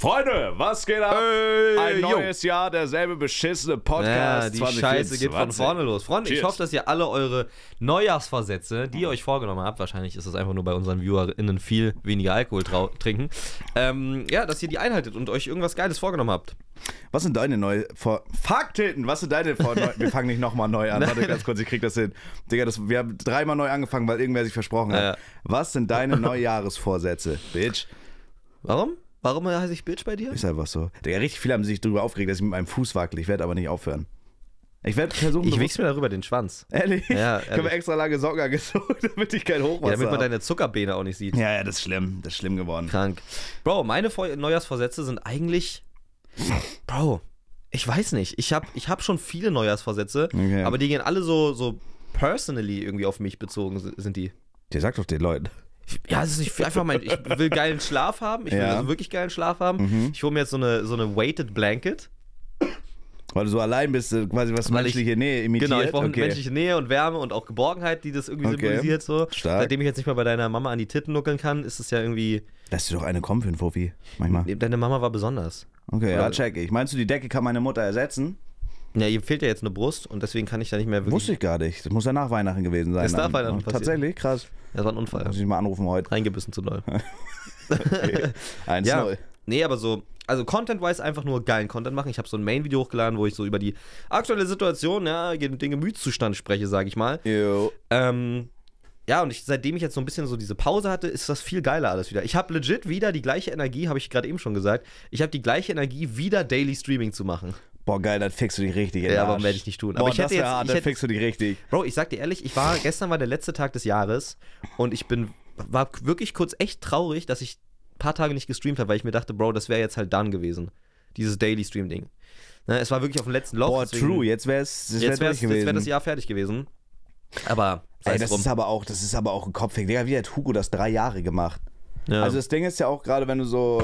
Freunde, was geht ab? Hey, Ein neues yo. Jahr, derselbe beschissene Podcast. Ja, die 20, Scheiße 20. geht von vorne los. Freunde, Cheers. ich hoffe, dass ihr alle eure Neujahrsversätze, die ihr euch vorgenommen habt, wahrscheinlich ist es einfach nur bei unseren ViewerInnen viel weniger Alkohol trinken, ähm, ja, dass ihr die einhaltet und euch irgendwas Geiles vorgenommen habt. Was sind deine neue Vor Fuck, Tilton, was sind deine Vor Wir fangen nicht nochmal neu an. Warte ganz kurz, ich krieg das hin. Digga, das, wir haben dreimal neu angefangen, weil irgendwer sich versprochen hat. Ja, ja. Was sind deine Neujahresvorsätze, Bitch? Warum? Warum heiße ich Bitch bei dir? Ist einfach so. Digga, richtig viele haben sich darüber aufgeregt, dass ich mit meinem Fuß wackele. Ich werde aber nicht aufhören. Ich werde versuchen. Ich wichse mir darüber den Schwanz. Ehrlich? Ja, ehrlich. Ich habe extra lange Socken angezogen, damit ich kein Hochwasser ja, Damit man deine Zuckerbeene auch nicht sieht. Ja, ja, das ist schlimm. Das ist schlimm geworden. Krank. Bro, meine Neujahrsvorsätze sind eigentlich. Bro, ich weiß nicht. Ich habe ich hab schon viele Neujahrsvorsätze, okay. aber die gehen alle so, so personally irgendwie auf mich bezogen, sind die. Der sagt doch den Leuten ich, ja, es ist nicht, einfach mein, ich will geilen Schlaf haben. Ich will also wirklich geilen Schlaf haben. Mhm. Ich hole mir jetzt so eine, so eine Weighted Blanket. Weil du so allein bist, äh, quasi was Weil menschliche ich, Nähe imitiert. Genau, ich brauche okay. menschliche Nähe und Wärme und auch Geborgenheit, die das irgendwie okay. symbolisiert. So. Stark. Seitdem ich jetzt nicht mal bei deiner Mama an die Titten nuckeln kann, ist es ja irgendwie. Lass dir doch eine kommen für einen Fofi, manchmal. Deine Mama war besonders. Okay, Oder? ja, check ich. Meinst du, die Decke kann meine Mutter ersetzen? Ja, ihm fehlt ja jetzt eine Brust und deswegen kann ich da nicht mehr wirklich. Muss ich gar nicht. Das muss ja nach Weihnachten gewesen sein. Ist nach Weihnachten ne? passieren. Tatsächlich, krass. Das war ein Unfall. Muss ich mal anrufen heute. Reingebissen zu doll. okay. Eins ja. Nee, aber so, also Content-wise einfach nur geilen Content machen. Ich habe so ein Main-Video hochgeladen, wo ich so über die aktuelle Situation, ja, den Gemütszustand spreche, sage ich mal. Jo. Ähm, ja, und ich, seitdem ich jetzt so ein bisschen so diese Pause hatte, ist das viel geiler alles wieder. Ich habe legit wieder die gleiche Energie, habe ich gerade eben schon gesagt. Ich habe die gleiche Energie, wieder Daily Streaming zu machen. Boah, geil, dann fickst du dich richtig. Ja, warum werde ich nicht tun? Boah, ich hätte jetzt, hart, ich hätte, fickst du dich richtig. Bro, ich sag dir ehrlich, ich war gestern war der letzte Tag des Jahres und ich bin war wirklich kurz echt traurig, dass ich ein paar Tage nicht gestreamt habe, weil ich mir dachte, Bro, das wäre jetzt halt dann gewesen. Dieses Daily Stream Ding. Ne, es war wirklich auf dem letzten Loch. Boah, deswegen, true, jetzt wäre es jetzt wäre das Jahr fertig gewesen. Aber Ey, das drum. ist aber auch, das ist aber auch ein Kopfweg. Digga, wie hat Hugo das drei Jahre gemacht? Ja. Also das Ding ist ja auch gerade, wenn du so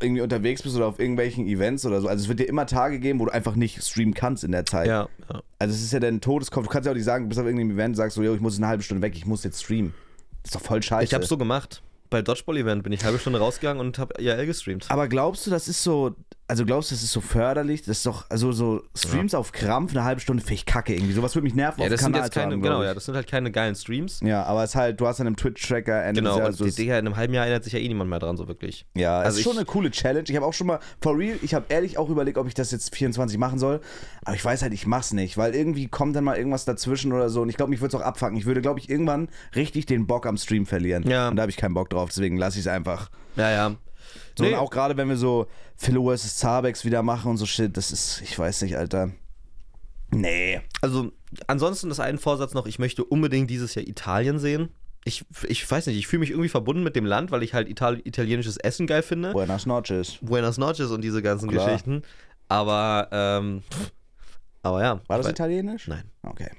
irgendwie unterwegs bist oder auf irgendwelchen Events oder so, also es wird dir immer Tage geben, wo du einfach nicht streamen kannst in der Zeit. Ja, ja. Also es ist ja dein Todeskopf. Du kannst ja auch nicht sagen, du bist auf irgendeinem Event, sagst so, yo, ich muss eine halbe Stunde weg, ich muss jetzt streamen. Das ist doch voll scheiße. Ich hab's so gemacht. Bei Dodgeball-Event bin ich eine halbe Stunde rausgegangen und hab IRL e gestreamt. Aber glaubst du, das ist so, also glaubst du, das ist so förderlich? Das ist doch, also so Streams ja. auf Krampf, eine halbe Stunde, finde ich kacke irgendwie. Sowas würde mich nerven ja, auf das Kanal sind jetzt keine, haben, Genau, ja, das sind halt keine geilen Streams. Ja, aber es ist halt, du hast an einem Twitch-Tracker Genau, und also die, in einem halben Jahr erinnert sich ja eh niemand mehr dran, so wirklich. Ja, also ist schon eine coole Challenge. Ich habe auch schon mal, for real, ich habe ehrlich auch überlegt, ob ich das jetzt 24 machen soll. Aber ich weiß halt, ich mach's nicht, weil irgendwie kommt dann mal irgendwas dazwischen oder so. Und ich glaube, mich würde es auch abfangen. Ich würde, glaube ich, irgendwann richtig den Bock am Stream verlieren. Ja. Und da habe ich keinen Bock drauf, deswegen lasse ich es einfach. Ja, ja. Sondern nee. auch gerade, wenn wir so Philo vs. Zabex wieder machen und so Shit, das ist, ich weiß nicht, Alter. Nee. Also, ansonsten ist ein Vorsatz noch, ich möchte unbedingt dieses Jahr Italien sehen. Ich, ich weiß nicht, ich fühle mich irgendwie verbunden mit dem Land, weil ich halt Ital italienisches Essen geil finde. Buenas noches. Buenas noches und diese ganzen Klar. Geschichten. Aber, ähm, aber ja. War das italienisch? Nein. Okay.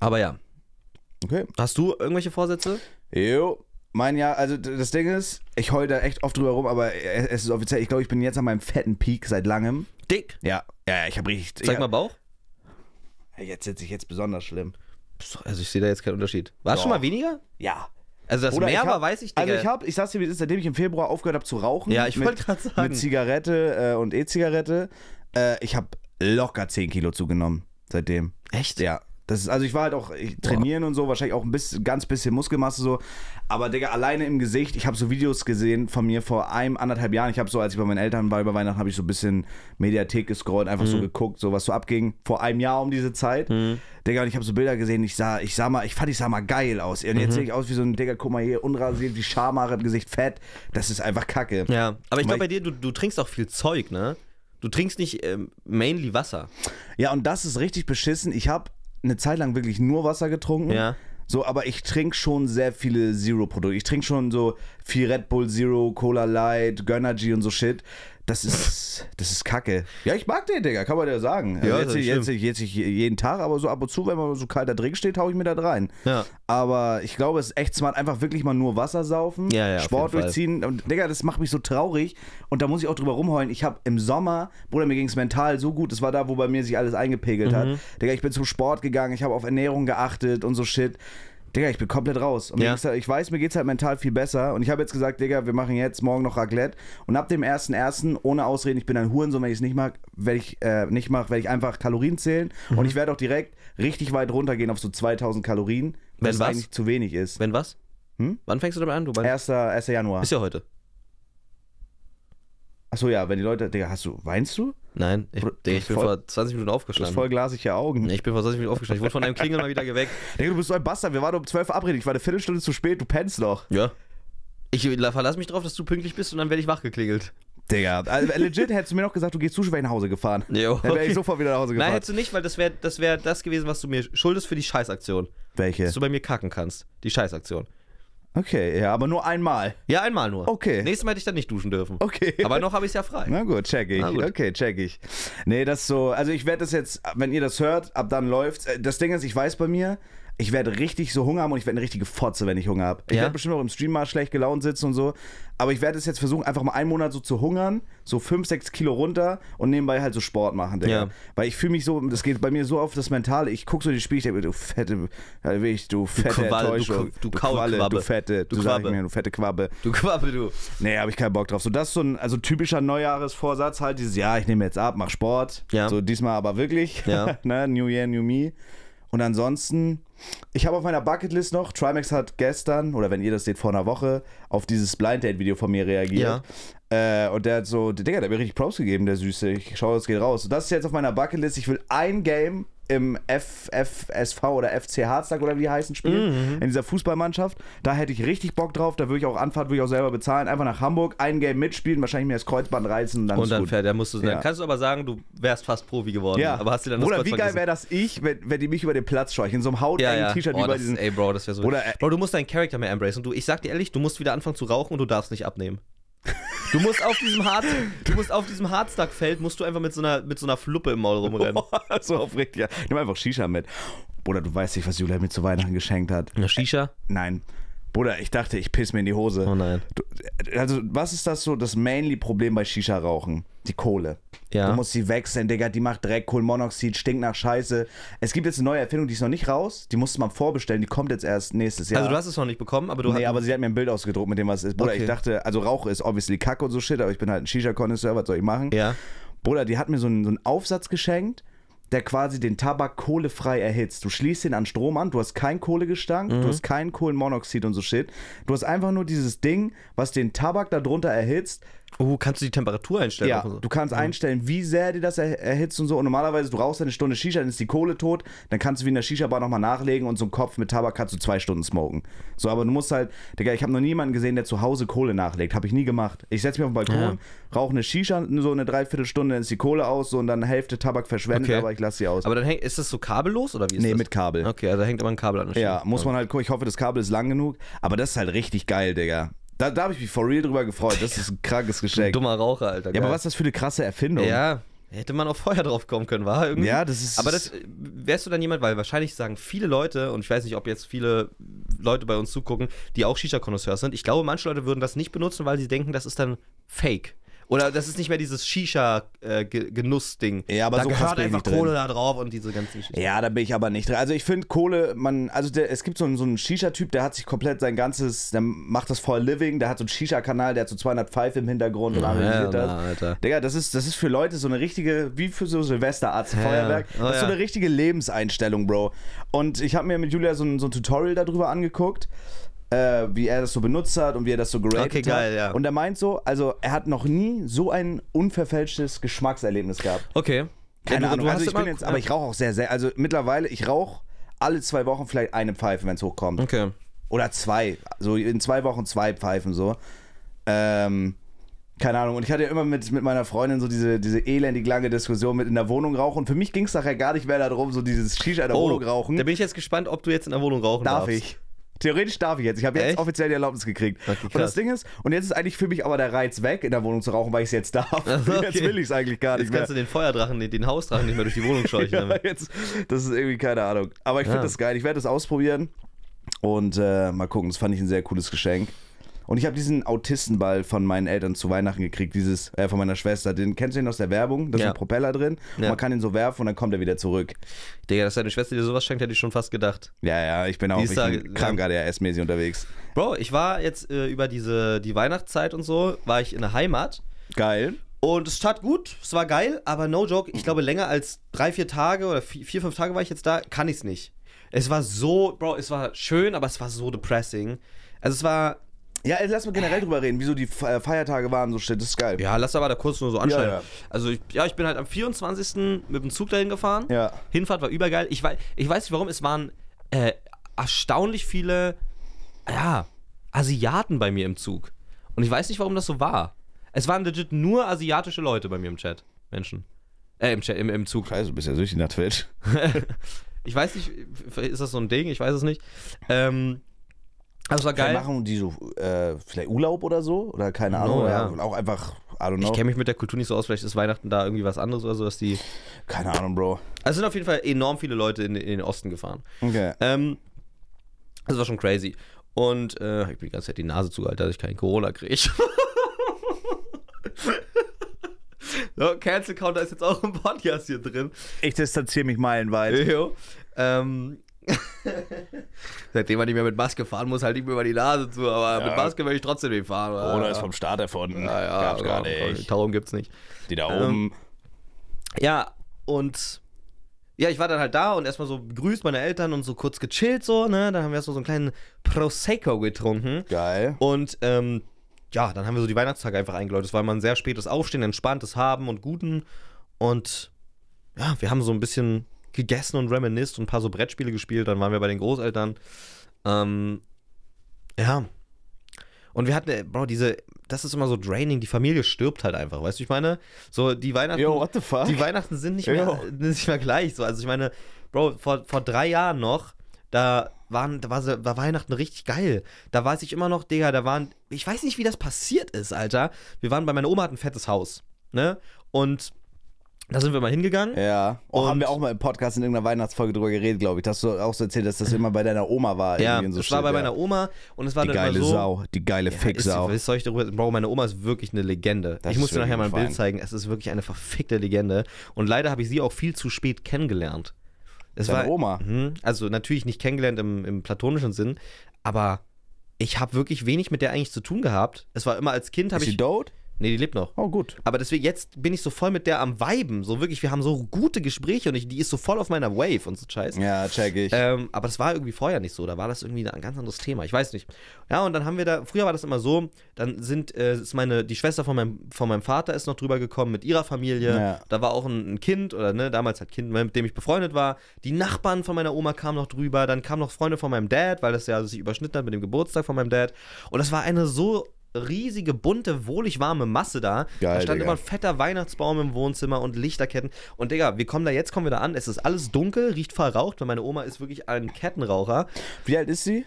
Aber ja. Okay. Hast du irgendwelche Vorsätze? Jo, mein Jahr, also das Ding ist, ich heule da echt oft drüber rum, aber es ist offiziell, ich glaube, ich bin jetzt an meinem fetten Peak seit langem. Dick? Ja, ja, ich habe richtig. Zeig mal Bauch. Jetzt sitze ich jetzt besonders schlimm. Also ich sehe da jetzt keinen Unterschied. War es schon mal weniger? Ja. Also das Oder mehr hab, war, weiß ich nicht. Also ich habe, ich sag's dir, ist, seitdem ich im Februar aufgehört habe zu rauchen. Ja, ich wollte gerade sagen. Mit Zigarette äh, und E-Zigarette. Äh, ich habe locker 10 Kilo zugenommen seitdem. Echt? Ja. Das ist, also ich war halt auch trainieren Boah. und so, wahrscheinlich auch ein bisschen, ganz bisschen Muskelmasse so. Aber Digga, alleine im Gesicht, ich habe so Videos gesehen von mir vor einem, anderthalb Jahren. Ich habe so, als ich bei meinen Eltern war über Weihnachten, habe ich so ein bisschen Mediathek gescrollt, einfach mhm. so geguckt, so was so abging. Vor einem Jahr um diese Zeit. Mhm. Digga, und ich habe so Bilder gesehen, ich sah, ich sah mal, ich fand, ich sah mal geil aus. Und jetzt mhm. sehe ich aus wie so ein, Digga, guck mal hier, unrasiert, die Schamhaare im Gesicht fett. Das ist einfach Kacke. Ja, aber ich glaube bei dir, du, du trinkst auch viel Zeug, ne? Du trinkst nicht ähm, mainly Wasser. Ja, und das ist richtig beschissen. Ich habe eine Zeit lang wirklich nur Wasser getrunken. Ja. So, aber ich trinke schon sehr viele Zero-Produkte. Ich trinke schon so viel Red Bull Zero, Cola Light, Gönnergy und so Shit. Das ist, das ist kacke. Ja, ich mag den, Digga, kann man ja sagen. Ja, also jetzt, jetzt, jetzt, jetzt jeden Tag, aber so ab und zu, wenn man so kalt da drin steht, haue ich mir da rein. Ja. Aber ich glaube, es ist echt smart, einfach wirklich mal nur Wasser saufen, ja, ja, Sport durchziehen. Fall. Und Digga, das macht mich so traurig. Und da muss ich auch drüber rumheulen. Ich habe im Sommer, Bruder, mir ging es mental so gut. Das war da, wo bei mir sich alles eingepegelt mhm. hat. Digga, ich bin zum Sport gegangen, ich habe auf Ernährung geachtet und so Shit. Digga, ich bin komplett raus. Und ja. Halt, ich weiß, mir geht es halt mental viel besser. Und ich habe jetzt gesagt, Digga, wir machen jetzt morgen noch Raclette. Und ab dem 1.1. ohne Ausreden, ich bin ein Hurensohn, wenn ich es nicht mag, werde ich äh, nicht mache, werde ich einfach Kalorien zählen. Mhm. Und ich werde auch direkt richtig weit runtergehen auf so 2000 Kalorien, wenn was eigentlich zu wenig ist. Wenn was? Hm? Wann fängst du damit an? Du 1. 1. Januar. Ist ja heute. Achso, ja, wenn die Leute, Digga, hast du, weinst du? Nein, ich, Digga, ich bin voll, vor 20 Minuten aufgestanden. Du hast voll glasige Augen. Ich bin vor 20 Minuten aufgestanden. Ich wurde von deinem Klingel mal wieder geweckt. Digga, du bist so ein Bastard. Wir waren um 12 Uhr verabredet. Ich war eine Viertelstunde zu spät. Du pennst noch. Ja. Ich äh, verlass mich drauf, dass du pünktlich bist und dann werde ich wachgeklingelt. Digga, also äh, legit hättest du mir noch gesagt, du gehst zu wäre nach Hause gefahren. Jo. Dann wäre ich sofort wieder nach Hause gefahren. Nein, hättest du nicht, weil das wäre das, wär das gewesen, was du mir schuldest für die Scheißaktion. Welche? Dass du bei mir kacken kannst. Die Scheißaktion. Okay, ja, aber nur einmal. Ja, einmal nur. Okay. Nächstes Mal hätte ich dann nicht duschen dürfen. Okay. Aber noch habe ich es ja frei. Na gut, check ich. Gut. Okay, check ich. Nee, das so, also ich werde das jetzt, wenn ihr das hört, ab dann läuft's. Äh, das Ding ist, ich weiß bei mir, ich werde richtig so Hunger haben und ich werde eine richtige Fotze, wenn ich Hunger habe. Ich ja? werde bestimmt auch im Stream mal schlecht gelaunt sitzen und so. Aber ich werde es jetzt versuchen, einfach mal einen Monat so zu hungern, so 5, 6 Kilo runter und nebenbei halt so Sport machen, Ja. Weil ich fühle mich so, das geht bei mir so auf das Mentale. Ich gucke so die Spiele, ich denke mir, du fette, du fette Qualle, Du, Qualle, Quabbe. du fette, du, du Quabbe. Mir, du fette Quabbe. Du Quabbe, du. Nee, habe ich keinen Bock drauf. So, das ist so ein also typischer Neujahresvorsatz halt, dieses, ja, ich nehme jetzt ab, mach Sport. Ja. So, diesmal aber wirklich. Ja. ne? New Year, New Me. Und ansonsten, ich habe auf meiner Bucketlist noch, Trimax hat gestern, oder wenn ihr das seht, vor einer Woche, auf dieses Blind Date-Video von mir reagiert. Ja. Äh, und der hat so, Digga, der hat mir richtig Props gegeben, der Süße. Ich schaue, es geht raus. das ist jetzt auf meiner Bucketlist. Ich will ein Game im FFSV oder FC Harztag oder wie die heißen spielen, mhm. in dieser Fußballmannschaft. Da hätte ich richtig Bock drauf, da würde ich auch Anfahrt, würde ich auch selber bezahlen. Einfach nach Hamburg, ein Game mitspielen, wahrscheinlich mir das Kreuzband reißen und dann Und dann fährt, er, musst du ja. dann kannst du aber sagen, du wärst fast Profi geworden, ja. aber hast du dann das Oder Kreuzband wie geil wäre das ich, wenn, wenn die mich über den Platz scheuchen, in so einem haut ja, ja. T-Shirt oh, wie bei diesen Ey Bro, das wäre so. Oder, äh, bro, du musst deinen Charakter mehr embrace. und du ich sag dir ehrlich, du musst wieder anfangen zu rauchen und du darfst nicht abnehmen. Du musst auf diesem Harz, du musst auf diesem Harztagfeld musst du einfach mit so einer mit so einer Fluppe im Maul rumrennen. so aufregend, ja. Nimm einfach Shisha mit. Bruder, du weißt nicht, was Julia mir zu Weihnachten geschenkt hat. Eine Shisha? Äh, nein. Bruder, ich dachte, ich piss mir in die Hose. Oh nein. Du, äh, also, was ist das so das mainly Problem bei Shisha rauchen? die Kohle. Ja. Du musst sie wechseln, Digga. Die macht Dreck, Kohlenmonoxid, stinkt nach Scheiße. Es gibt jetzt eine neue Erfindung, die ist noch nicht raus. Die musste man vorbestellen. Die kommt jetzt erst nächstes Jahr. Also, du hast es noch nicht bekommen, aber du hast. Nee, aber sie hat mir ein Bild ausgedruckt, mit dem was es ist. Bruder, okay. ich dachte, also Rauch ist obviously Kacke und so Shit, aber ich bin halt ein Shisha-Connoisseur, was soll ich machen? Ja. Bruder, die hat mir so einen, so einen Aufsatz geschenkt der quasi den Tabak kohlefrei erhitzt. Du schließt ihn an Strom an, du hast keinen Kohlegestank, mhm. du hast keinen Kohlenmonoxid und so Shit. Du hast einfach nur dieses Ding, was den Tabak darunter erhitzt, Oh, kannst du die Temperatur einstellen? Ja, so? du kannst mhm. einstellen, wie sehr dir das erhitzt und so. Und normalerweise, du rauchst eine Stunde Shisha, dann ist die Kohle tot. Dann kannst du wie in der Shisha-Bar nochmal nachlegen und so einen Kopf mit Tabak kannst du zwei Stunden smoken. So, aber du musst halt, Digga, ich habe noch niemanden gesehen, der zu Hause Kohle nachlegt. Habe ich nie gemacht. Ich setze mich auf den Balkon, ja. rauche eine Shisha, so eine Dreiviertelstunde, dann ist die Kohle aus so, und dann Hälfte Tabak verschwendet, okay. aber ich lasse sie aus. Aber dann hängt, ist das so kabellos oder wie ist nee, das? Nee, mit Kabel. Okay, also hängt immer ein Kabel an der Shisha. Ja, muss man halt gucken. Ich hoffe, das Kabel ist lang genug. Aber das ist halt richtig geil, Digga. Da, da habe ich mich for real drüber gefreut. Das ist ein krankes Geschenk. Dummer Raucher, Alter. Ja, aber was ist das für eine krasse Erfindung? Ja. Hätte man auch vorher drauf kommen können, war irgendwie. Ja, das ist. Aber das äh, wärst du dann jemand, weil wahrscheinlich sagen viele Leute, und ich weiß nicht, ob jetzt viele Leute bei uns zugucken, die auch Shisha-Konnoisseurs sind. Ich glaube, manche Leute würden das nicht benutzen, weil sie denken, das ist dann fake. Oder das ist nicht mehr dieses Shisha-Genuss-Ding. ja, aber da so gehört einfach Kohle da drauf und diese ganzen Shisha. Ja, da bin ich aber nicht drin. Also ich finde Kohle, man, also der, es gibt so einen, so einen Shisha-Typ, der hat sich komplett sein ganzes, der macht das for a living, der hat so einen Shisha-Kanal, der hat so 200 Pfeife im Hintergrund und analysiert ja, das. Alter. Digga, das ist, das ist für Leute so eine richtige, wie für so Silvesterarzt Feuerwerk. Ja. Oh, das ist so eine richtige Lebenseinstellung, Bro. Und ich habe mir mit Julia so ein, so ein Tutorial darüber angeguckt äh, wie er das so benutzt hat und wie er das so geratet okay, geil, hat. Ja. Und er meint so, also er hat noch nie so ein unverfälschtes Geschmackserlebnis gehabt. Okay. Keine ja, du, Ahnung, du also ich bin jetzt, aber ich rauche auch sehr, sehr, also mittlerweile, ich rauche alle zwei Wochen vielleicht eine Pfeife, wenn es hochkommt. Okay. Oder zwei, so in zwei Wochen zwei Pfeifen so. Ähm, keine Ahnung. Und ich hatte ja immer mit, mit meiner Freundin so diese, diese elendig lange Diskussion mit in der Wohnung rauchen. Und für mich ging es nachher gar nicht mehr darum, so dieses Shisha in der oh, Wohnung rauchen. Da bin ich jetzt gespannt, ob du jetzt in der Wohnung rauchen darf. Darf ich? Theoretisch darf ich jetzt. Ich habe jetzt offiziell die Erlaubnis gekriegt. Okay, und das Ding ist, und jetzt ist eigentlich für mich aber der Reiz weg, in der Wohnung zu rauchen, weil ich es jetzt darf. Okay. Jetzt will ich es eigentlich gar nicht mehr. Jetzt kannst du den Feuerdrachen, den, Hausdrachen nicht mehr durch die Wohnung scheuchen. ja, jetzt, das ist irgendwie keine Ahnung. Aber ich ja. finde ah. das geil. Ich werde das ausprobieren und äh, mal gucken. Das fand ich ein sehr cooles Geschenk. Und ich habe diesen Autistenball von meinen Eltern zu Weihnachten gekriegt, dieses äh, von meiner Schwester. Den kennst du den aus der Werbung? Da ist ja. ein Propeller drin. Ja. Man kann ihn so werfen und dann kommt er wieder zurück. Digga, dass deine Schwester dir sowas schenkt, hätte ich schon fast gedacht. Ja, ja, ich bin auch ich bin krank ADHS-mäßig unterwegs. Bro, ich war jetzt äh, über diese die Weihnachtszeit und so, war ich in der Heimat. Geil. Und es tat gut, es war geil, aber no joke, ich glaube länger als drei, vier Tage oder vier, vier fünf Tage war ich jetzt da, kann ich es nicht. Es war so, Bro, es war schön, aber es war so depressing. Also es war ja, also lass mal generell drüber reden, wieso die äh, Feiertage waren, so shit, das ist geil. Ja, lass aber da kurz nur so anschneiden. Ja, ja. Also, ich, ja, ich bin halt am 24. mit dem Zug dahin gefahren. Ja. Hinfahrt war übergeil. Ich weiß, ich weiß nicht warum, es waren äh, erstaunlich viele, ja, Asiaten bei mir im Zug. Und ich weiß nicht, warum das so war. Es waren legit nur asiatische Leute bei mir im Chat. Menschen. Äh, im, Chat, im, im Zug. Scheiße, du bist ja süchtig nach Twitch. ich weiß nicht, ist das so ein Ding? Ich weiß es nicht. Ähm, das war geil. Vielleicht machen die so, äh, vielleicht Urlaub oder so, oder keine Ahnung, no, ja. oder auch einfach, I don't know. Ich kenne mich mit der Kultur nicht so aus, vielleicht ist Weihnachten da irgendwie was anderes oder so, dass die... Keine Ahnung, Bro. Also es sind auf jeden Fall enorm viele Leute in, in den Osten gefahren. Okay. Ähm, das war schon crazy. Und äh, ich bin die ganze Zeit die Nase zugehalten, dass ich keinen Corona kriege. so, Cancel Counter ist jetzt auch im Podcast hier drin. Ich distanziere mich meilenweit. Jo. Ähm, Seitdem man nicht mehr mit Maske fahren muss, halt ich mir über die Nase zu, aber ja. mit Maske möchte ich trotzdem nicht fahren. Oder? Corona ist vom Start erfunden. Ja, ja, Gab's gar nicht. Darum gibt's nicht. Die da ähm, oben. Ähm, ja, und ja, ich war dann halt da und erstmal so begrüßt meine Eltern und so kurz gechillt so, ne? Dann haben wir erstmal so einen kleinen Prosecco getrunken. Geil. Und ähm, ja, dann haben wir so die Weihnachtstage einfach eingeläutet. Es war immer ein sehr spätes Aufstehen, entspanntes Haben und Guten. Und ja, wir haben so ein bisschen gegessen und reminisst und ein paar so Brettspiele gespielt. Dann waren wir bei den Großeltern. Ähm, ja. Und wir hatten, äh, Bro, diese, das ist immer so draining, die Familie stirbt halt einfach, weißt du, ich meine, so die Weihnachten, Yo, what the fuck? die Weihnachten sind nicht, mehr, nicht mehr gleich, so, also ich meine, Bro, vor, vor drei Jahren noch, da waren, da war, da war Weihnachten richtig geil. Da weiß ich immer noch, Digga, da waren, ich weiß nicht, wie das passiert ist, Alter. Wir waren bei meiner Oma, hat ein fettes Haus, ne? Und da sind wir mal hingegangen. Ja. Oh, haben wir auch mal im Podcast in irgendeiner Weihnachtsfolge drüber geredet, glaube ich, dass du auch so erzählt hast, dass das immer bei deiner Oma war. Ja, so es war bei ja. meiner Oma und es war die dann geile immer so, Sau, die geile ja, Ficksau. Ist, soll ich darüber, Bro, meine Oma ist wirklich eine Legende. Das ich muss dir nachher mal ein Bild zeigen. Es ist wirklich eine verfickte Legende. Und leider habe ich sie auch viel zu spät kennengelernt. Es Deine war, Oma? Mh, also natürlich nicht kennengelernt im, im platonischen Sinn, aber ich habe wirklich wenig mit der eigentlich zu tun gehabt. Es war immer als Kind habe ich. Sie dood? Nee, die lebt noch. Oh, gut. Aber deswegen, jetzt bin ich so voll mit der am Weiben. So wirklich, wir haben so gute Gespräche und ich, die ist so voll auf meiner Wave und so Scheiße. Ja, check ich. Ähm, aber das war irgendwie vorher nicht so. Da war das irgendwie ein ganz anderes Thema. Ich weiß nicht. Ja, und dann haben wir da, früher war das immer so, dann sind, äh, ist meine, die Schwester von meinem, von meinem Vater ist noch drüber gekommen mit ihrer Familie. Ja. Da war auch ein, ein, Kind oder, ne, damals halt Kind, mit dem ich befreundet war. Die Nachbarn von meiner Oma kamen noch drüber. Dann kamen noch Freunde von meinem Dad, weil das ja sich überschnitten hat mit dem Geburtstag von meinem Dad. Und das war eine so riesige, bunte, wohlig warme Masse da. Geil, da stand Digga. immer ein fetter Weihnachtsbaum im Wohnzimmer und Lichterketten. Und Digga, wir kommen da, jetzt kommen wir da an. Es ist alles dunkel, riecht verraucht, weil meine Oma ist wirklich ein Kettenraucher. Wie alt ist sie?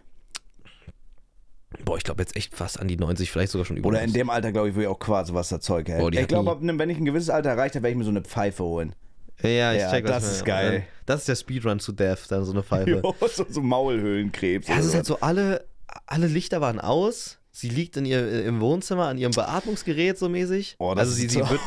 Boah, ich glaube jetzt echt fast an die 90, vielleicht sogar schon über. Oder in dem Alter, glaube ich, würde ich auch quasi was da Zeug hält. Boah, ich glaube, ne, wenn ich ein gewisses Alter erreicht habe, werde ich mir so eine Pfeife holen. Ja, ich ja, check das. Das ist geil. Dann, das ist der Speedrun zu Death, dann so eine Pfeife. Jo, so, so Maulhöhlenkrebs. Ja, es ist halt so, alle, alle Lichter waren aus Sie liegt in ihr, äh, im Wohnzimmer an ihrem Beatmungsgerät so mäßig. Oh, das also sie, sie, wird,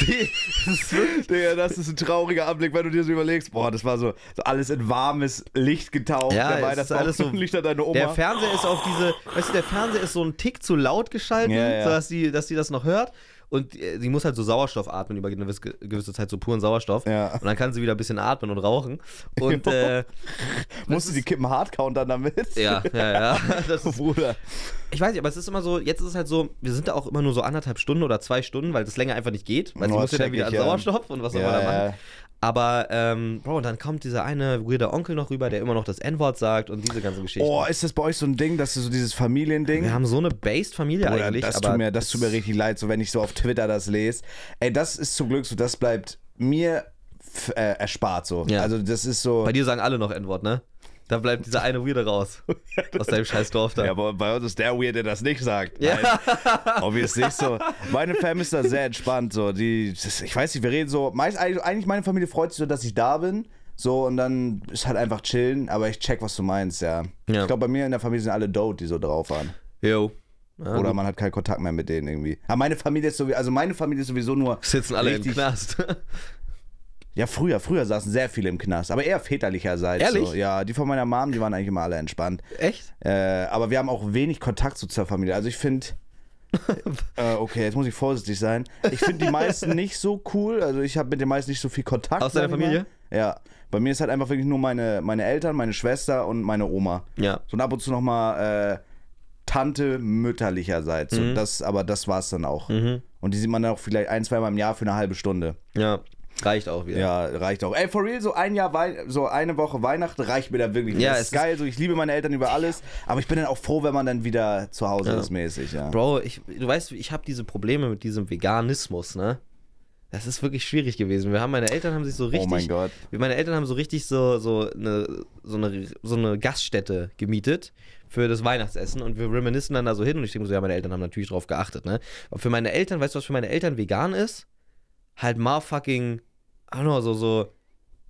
sie, Digga, das ist ein trauriger Anblick, wenn du dir so überlegst, boah, das war so, so alles in warmes Licht getaucht. Ja, dabei, das ist alles so Lichter deine Oma. Der Fernseher ist auf diese, weißt du, der Fernseher ist so ein Tick zu laut geschalten, ja, ja. sodass sie, dass sie das noch hört und äh, sie muss halt so Sauerstoff atmen über eine gewisse, Zeit, so puren Sauerstoff. Ja. Und dann kann sie wieder ein bisschen atmen und rauchen. Und äh, musste sie kippen Hardcounter damit? Ja, ja, ja. Das ist, Bruder. Ich weiß nicht, aber es ist immer so, jetzt ist es halt so, wir sind da auch immer nur so anderthalb Stunden oder zwei Stunden, weil das länger einfach nicht geht, weil sie oh, muss ja dann wieder an Sauerstoff und was soll man da machen. Aber, ähm, Bro, dann kommt dieser eine weirder Onkel noch rüber, der immer noch das N-Wort sagt und diese ganze Geschichte. Oh, ist das bei euch so ein Ding, dass du so dieses Familiending? Wir haben so eine Based-Familie eigentlich. Das, tut, mir, das tut mir richtig leid, so wenn ich so auf Twitter das lese. Ey, das ist zum Glück so, das bleibt mir äh, erspart so. Ja. Also das ist so. Bei dir sagen alle noch N-Wort, ne? Da bleibt dieser eine Weirde raus. Aus deinem scheiß Dorf da. Ja, aber bei uns ist der Weirde, der das nicht sagt. Ja. Nein, obvious nicht so. Meine Fam ist da sehr entspannt. So. Die, ich weiß nicht, wir reden so. Meist, eigentlich meine Familie freut sich so, dass ich da bin. So, und dann ist halt einfach chillen, aber ich check, was du meinst, ja. ja. Ich glaube, bei mir in der Familie sind alle dope, die so drauf waren. Jo. Ja, Oder man hat keinen Kontakt mehr mit denen irgendwie. Aber meine Familie ist sowieso, also meine Familie ist sowieso nur. Sitzen alle richtig, im Knast. Ja, früher, früher saßen sehr viele im Knast, aber eher väterlicherseits. Ehrlich? So. Ja, die von meiner Mom, die waren eigentlich immer alle entspannt. Echt? Äh, aber wir haben auch wenig Kontakt zu zur Familie. Also ich finde, äh, okay, jetzt muss ich vorsichtig sein. Ich finde die meisten nicht so cool. Also ich habe mit den meisten nicht so viel Kontakt. Aus deiner Familie? Ja. Bei mir ist halt einfach wirklich nur meine, meine Eltern, meine Schwester und meine Oma. Ja. So und ab und zu nochmal äh, Tante mütterlicherseits. Mhm. So, das, aber das war es dann auch. Mhm. Und die sieht man dann auch vielleicht ein, zweimal im Jahr für eine halbe Stunde. Ja. Reicht auch wieder. Ja, reicht auch. Ey, for real, so ein Jahr, Wei so eine Woche Weihnachten reicht mir da wirklich. Ja, das ist geil, so ich liebe meine Eltern über alles, aber ich bin dann auch froh, wenn man dann wieder zu Hause ja. ist mäßig, ja. Bro, ich, du weißt, ich habe diese Probleme mit diesem Veganismus, ne? Das ist wirklich schwierig gewesen. Wir haben meine Eltern haben sich so oh richtig. Oh mein Gott. Meine Eltern haben so richtig so, so, eine, so, eine, so eine Gaststätte gemietet für das Weihnachtsessen und wir reminiszen dann da so hin und ich denke so, ja, meine Eltern haben natürlich drauf geachtet, ne? Aber für meine Eltern, weißt du, was für meine Eltern vegan ist? halt mal fucking, I don't know, so, so,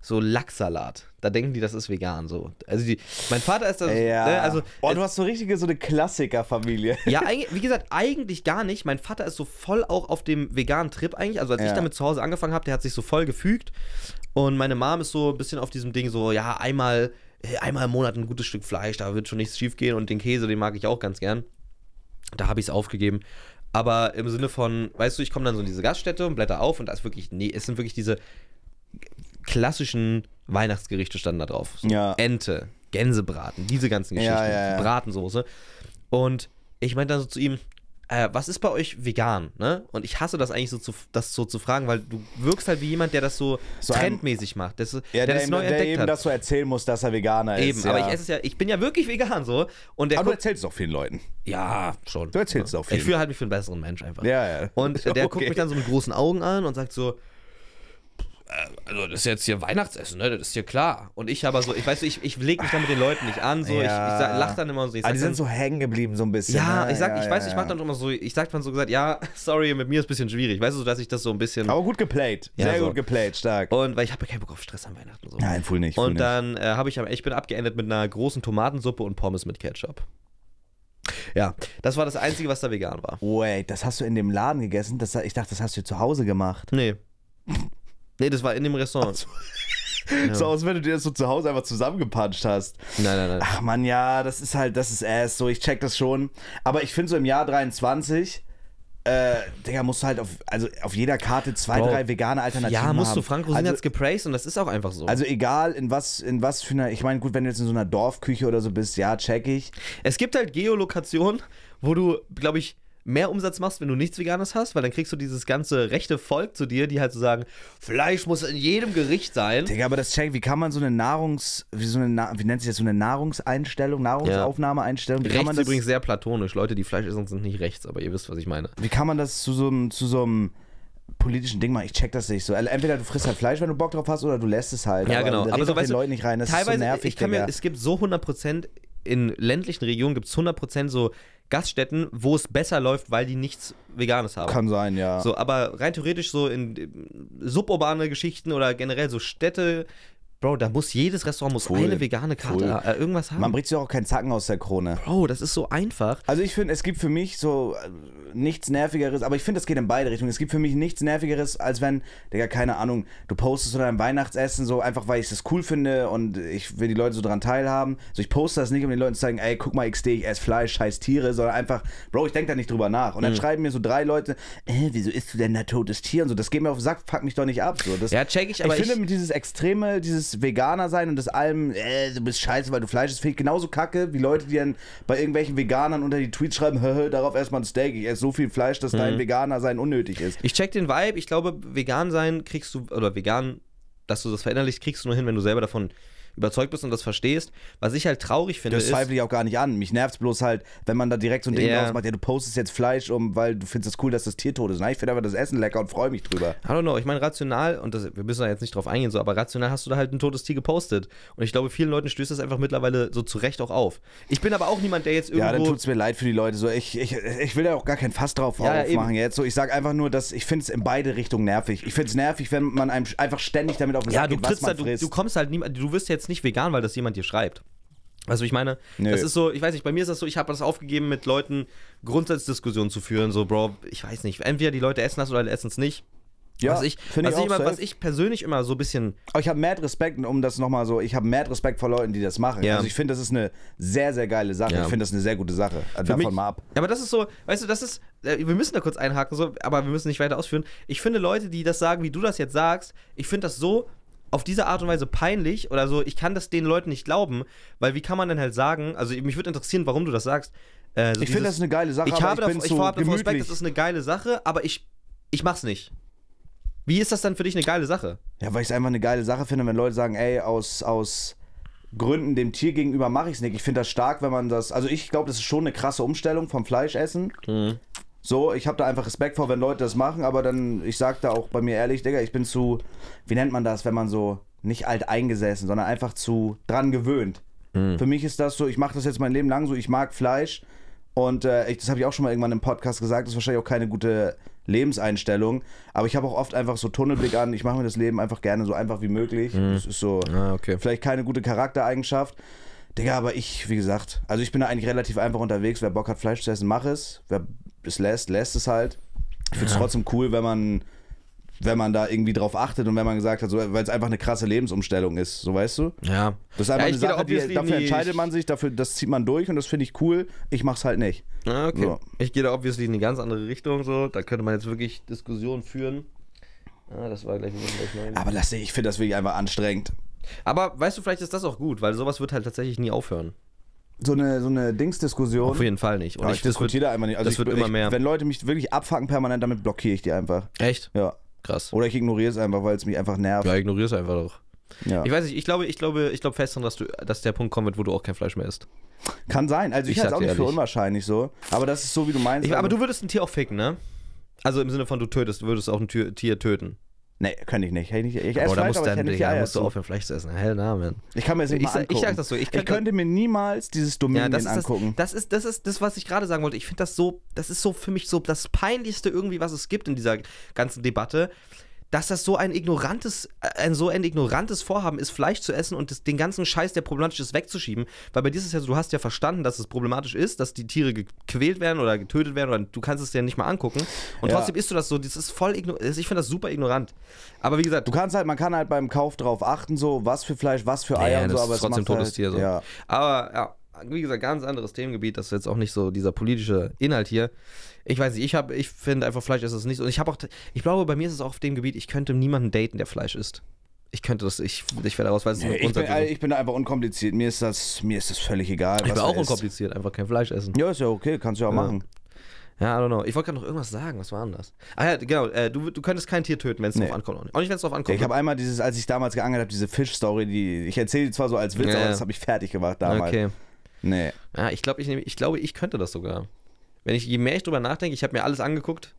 so Lacksalat. Da denken die, das ist vegan so. Also die, mein Vater ist das. Ja. Ne, also, Boah, du äh, hast so richtige so eine Klassikerfamilie. Ja, wie gesagt, eigentlich gar nicht. Mein Vater ist so voll auch auf dem veganen Trip eigentlich. Also als ja. ich damit zu Hause angefangen habe, der hat sich so voll gefügt. Und meine Mom ist so ein bisschen auf diesem Ding so, ja, einmal, äh, einmal im Monat ein gutes Stück Fleisch, da wird schon nichts schief gehen und den Käse, den mag ich auch ganz gern. Da habe ich es aufgegeben. Aber im Sinne von, weißt du, ich komme dann so in diese Gaststätte und blätter auf und da ist wirklich, nee, es sind wirklich diese klassischen Weihnachtsgerichte standen da drauf. So ja. Ente, Gänsebraten, diese ganzen Geschichten, ja, ja, Bratensoße. Und ich meinte dann so zu ihm, äh, was ist bei euch vegan? Ne? Und ich hasse das eigentlich so zu, das so zu fragen, weil du wirkst halt wie jemand, der das so, so trendmäßig macht, das, ja, der, der, das eben, neu der eben hat. das so erzählen muss, dass er Veganer eben, ist. Eben, aber ich esse es ja, ich bin ja wirklich vegan so. Und der aber du erzählst es auch vielen Leuten. Ja, schon. Du erzählst es auch vielen. Ich fühle halt mich für einen besseren Mensch einfach. Ja, ja. Und der okay. guckt mich dann so mit großen Augen an und sagt so, äh, also das ist jetzt hier Weihnachtsessen, ne? Das ist hier klar. Und ich aber so, ich weiß, ich, ich leg mich dann mit den Leuten nicht an, so, ja. ich, ich lach dann immer so. Ich also die sind dann, so hängen geblieben, so ein bisschen. Ja, ne? ich sag, ja, ich ja, weiß, ich mach dann immer so, ich sag dann so gesagt, ja, sorry, mit mir ist ein bisschen schwierig. Weißt du, dass ich das so ein bisschen. Aber gut geplayt. Sehr so. gut geplayt, stark. Und weil ich habe keinen Bock auf Stress an Weihnachten. So. Nein, voll nicht. Full und dann äh, habe ich, ich bin abgeendet mit einer großen Tomatensuppe und Pommes mit Ketchup. Ja, das war das Einzige, was da vegan war. Wait, das hast du in dem Laden gegessen? Das, ich dachte, das hast du zu Hause gemacht. Nee. Nee, das war in dem Restaurant. So. Ja. So aus, wenn du dir das so zu Hause einfach zusammengepanscht hast. Nein, nein, nein. Ach man, ja, das ist halt, das ist ass. Äh, so, ich check das schon. Aber ich finde so im Jahr 23, äh, Digga, musst du halt auf, also auf jeder Karte zwei, Bro. drei vegane Alternativen haben. Ja, musst haben. du. Frank Rosin also, hat's gepraised und das ist auch einfach so. Also egal, in was, in was für einer, ich meine, gut, wenn du jetzt in so einer Dorfküche oder so bist, ja, check ich. Es gibt halt Geolokationen, wo du, glaube ich, mehr Umsatz machst, wenn du nichts Veganes hast, weil dann kriegst du dieses ganze rechte Volk zu dir, die halt so sagen, Fleisch muss in jedem Gericht sein. Digga, aber das check, wie kann man so eine Nahrungs, wie, so eine, wie nennt sich das, so eine Nahrungseinstellung, Nahrungsaufnahmeeinstellung? Ja. Wie rechts übrigens sehr platonisch, Leute, die Fleisch essen, sind nicht rechts, aber ihr wisst, was ich meine. Wie kann man das zu so einem, zu so einem politischen Ding machen. Ich check das nicht so. Entweder du frisst halt Fleisch, wenn du Bock drauf hast, oder du lässt es halt. Ja, aber genau. Aber so den weißt Leuten nicht rein. Das teilweise, ist so nervig, ich kann mir, Es gibt so 100% Prozent, in ländlichen Regionen gibt es 100% Prozent so Gaststätten, wo es besser läuft, weil die nichts Veganes haben. Kann sein, ja. So, aber rein theoretisch so in äh, suburbane Geschichten oder generell so Städte, Bro, da muss jedes Restaurant muss cool. eine vegane Karte, cool. äh, irgendwas haben. Man bricht sich auch keinen Zacken aus der Krone. Bro, das ist so einfach. Also ich finde, es gibt für mich so äh, nichts Nervigeres, aber ich finde, das geht in beide Richtungen. Es gibt für mich nichts Nervigeres, als wenn, Digga, keine Ahnung, du postest unter einem Weihnachtsessen so einfach, weil ich es cool finde und ich will die Leute so dran teilhaben. So, ich poste das nicht, um den Leuten zu sagen, ey, guck mal, XD, ich esse Fleisch, scheiß Tiere, sondern einfach, Bro, ich denke da nicht drüber nach. Und dann mhm. schreiben mir so drei Leute, äh, wieso isst du denn da totes Tier und so. Das geht mir auf den Sack, fuck mich doch nicht ab. So, das, ja, check ich, aber ich... Ich finde, dieses Extreme, dieses Veganer sein und das allem, äh, du bist scheiße, weil du Fleisch isst, finde ich genauso kacke, wie Leute, die dann bei irgendwelchen Veganern unter die Tweets schreiben, hö, darauf erstmal ein Steak, ich esse so viel Fleisch, dass mhm. dein Veganer sein unnötig ist. Ich check den Vibe, ich glaube, vegan sein kriegst du, oder vegan, dass du das verinnerlichst, kriegst du nur hin, wenn du selber davon überzeugt bist und das verstehst. Was ich halt traurig finde. Das zweifle ich auch gar nicht an. Mich nervt es bloß halt, wenn man da direkt so ein Ding yeah. rausmacht, ja, du postest jetzt Fleisch, um, weil du findest es cool, dass das Tier tot ist. Nein, ich finde aber das Essen lecker und freue mich drüber. I don't know. Ich meine, rational, und das, wir müssen da jetzt nicht drauf eingehen, so, aber rational hast du da halt ein totes Tier gepostet. Und ich glaube, vielen Leuten stößt das einfach mittlerweile so zu Recht auch auf. Ich bin aber auch niemand, der jetzt irgendwo. Ja, dann tut es mir leid für die Leute. So, ich, ich, ich will da auch gar kein Fass drauf ja, aufmachen eben. jetzt. So, ich sage einfach nur, dass ich finde es in beide Richtungen nervig. Ich finde es nervig, wenn man einem einfach ständig damit auf den Sack ja, du geht, was man da, du, du kommst halt niemand, du wirst jetzt jetzt nicht vegan, weil das jemand dir schreibt. Also ich meine, Nö. das ist so, ich weiß nicht, bei mir ist das so, ich habe das aufgegeben, mit Leuten Grundsatzdiskussionen zu führen, so, Bro, ich weiß nicht, entweder die Leute essen das oder essen es nicht. Ja, was ich, was, ich, ich immer, was ich persönlich immer so ein bisschen. Aber ich habe mehr Respekt, um das nochmal so, ich habe mehr Respekt vor Leuten, die das machen. Ja. Also ich finde, das ist eine sehr, sehr geile Sache. Ja. Ich finde das eine sehr gute Sache. Also davon mich, mal ab. Ja, Aber das ist so, weißt du, das ist, äh, wir müssen da kurz einhaken, so, aber wir müssen nicht weiter ausführen. Ich finde Leute, die das sagen, wie du das jetzt sagst, ich finde das so auf diese Art und Weise peinlich oder so, ich kann das den Leuten nicht glauben, weil wie kann man denn halt sagen, also mich würde interessieren, warum du das sagst. Äh, so ich finde das eine geile Sache. Ich habe davon, ich so davon Respekt, das ist eine geile Sache, aber ich, ich mach's nicht. Wie ist das dann für dich eine geile Sache? Ja, weil ich es einfach eine geile Sache finde, wenn Leute sagen, ey, aus, aus Gründen dem Tier gegenüber mache ich es nicht. Ich finde das stark, wenn man das. Also ich glaube, das ist schon eine krasse Umstellung vom Fleischessen. Mhm. So, ich habe da einfach Respekt vor, wenn Leute das machen, aber dann, ich sag da auch bei mir ehrlich, Digga, ich bin zu, wie nennt man das, wenn man so nicht alt eingesessen, sondern einfach zu dran gewöhnt. Mhm. Für mich ist das so, ich mache das jetzt mein Leben lang so, ich mag Fleisch und äh, ich, das habe ich auch schon mal irgendwann im Podcast gesagt, das ist wahrscheinlich auch keine gute Lebenseinstellung, aber ich habe auch oft einfach so Tunnelblick an, ich mache mir das Leben einfach gerne so einfach wie möglich. Mhm. Das ist so ah, okay. vielleicht keine gute Charaktereigenschaft. Digga, aber ich, wie gesagt, also ich bin da eigentlich relativ einfach unterwegs. Wer Bock hat, Fleisch zu essen, mach es. Wer es lässt, lässt es halt. Ich finde es ja. trotzdem cool, wenn man, wenn man da irgendwie drauf achtet und wenn man gesagt hat, so, weil es einfach eine krasse Lebensumstellung ist, so weißt du? Ja. Das ist einfach ja, eine Sache, die, dafür nicht. entscheidet man sich, dafür, das zieht man durch und das finde ich cool. Ich mach's halt nicht. Ah, okay. So. Ich gehe da obviously in eine ganz andere Richtung, so. Da könnte man jetzt wirklich Diskussionen führen. Ah, das war gleich ein bisschen Aber das, ich finde das wirklich einfach anstrengend. Aber weißt du, vielleicht ist das auch gut, weil sowas wird halt tatsächlich nie aufhören so eine, so eine Dingsdiskussion. Auf jeden Fall nicht. Und ich, ich diskutiere einfach nicht. Also das ich, wird ich, mehr. Wenn Leute mich wirklich abfacken permanent, damit blockiere ich die einfach. Echt? Ja. Krass. Oder ich ignoriere es einfach, weil es mich einfach nervt. Ja, ignoriere es einfach doch. Ja. Ich weiß nicht, ich glaube, ich glaube, ich glaube fest daran, dass, dass der Punkt kommt, wo du auch kein Fleisch mehr isst. Kann sein. Also ich, ich halte es auch nicht für unwahrscheinlich so. Aber das ist so, wie du meinst. aber also du würdest ein Tier auch ficken, ne? Also im Sinne von, du tötest, würdest auch ein Tier töten. Nee, könnte ich nicht. Ich, ich esse Fleisch, musst aber dann, ich Digga, musst aufhören, Fleisch zu essen. Hell na, man. Ich kann mir das nicht ich, angucken. Ich, sag das so. Ich, ich könnte mir niemals dieses Dominion ja, angucken. Das, das, ist, das ist das, was ich gerade sagen wollte. Ich finde das so, das ist so für mich so das Peinlichste irgendwie, was es gibt in dieser ganzen Debatte dass das so ein ignorantes, äh, ein so ein ignorantes Vorhaben ist, Fleisch zu essen und das, den ganzen Scheiß, der problematisch ist, wegzuschieben. Weil bei dir ist es ja so, du hast ja verstanden, dass es problematisch ist, dass die Tiere gequält werden oder getötet werden oder du kannst es dir nicht mal angucken. Und ja. trotzdem isst du das so, das ist voll ignorant. Also ich finde das super ignorant. Aber wie gesagt. Du kannst halt, man kann halt beim Kauf drauf achten, so was für Fleisch, was für Eier ja, und so, aber es ist trotzdem totes halt, Tier so. Ja. Aber ja, wie gesagt, ganz anderes Themengebiet, das ist jetzt auch nicht so dieser politische Inhalt hier ich weiß nicht, ich habe, ich finde einfach Fleisch ist es nicht. Und ich habe auch, ich glaube, bei mir ist es auch auf dem Gebiet, ich könnte niemanden daten, der Fleisch isst. Ich könnte das, ich, ich werde daraus, weil es nee, ich, bin, äh, ich bin einfach unkompliziert. Mir ist das, mir ist das völlig egal. Ich bin auch unkompliziert, isst. einfach kein Fleisch essen. Ja, ist ja okay, kannst du ja auch ja. machen. Ja, I don't know. Ich wollte gerade noch irgendwas sagen. Was war denn das? Ah ja, genau. Äh, du, du könntest kein Tier töten, wenn es nee. drauf ankommt. Auch nicht, wenn es drauf ankommt. Ich ne? habe einmal dieses, als ich damals geangelt habe, diese Fischstory, die ich erzähle zwar so als Witz, ja. aber das habe ich fertig gemacht damals. Okay. Nee. Ja, ich glaube, ich, ich, glaube, ich könnte das sogar wenn ich, je mehr ich drüber nachdenke, ich habe mir alles angeguckt,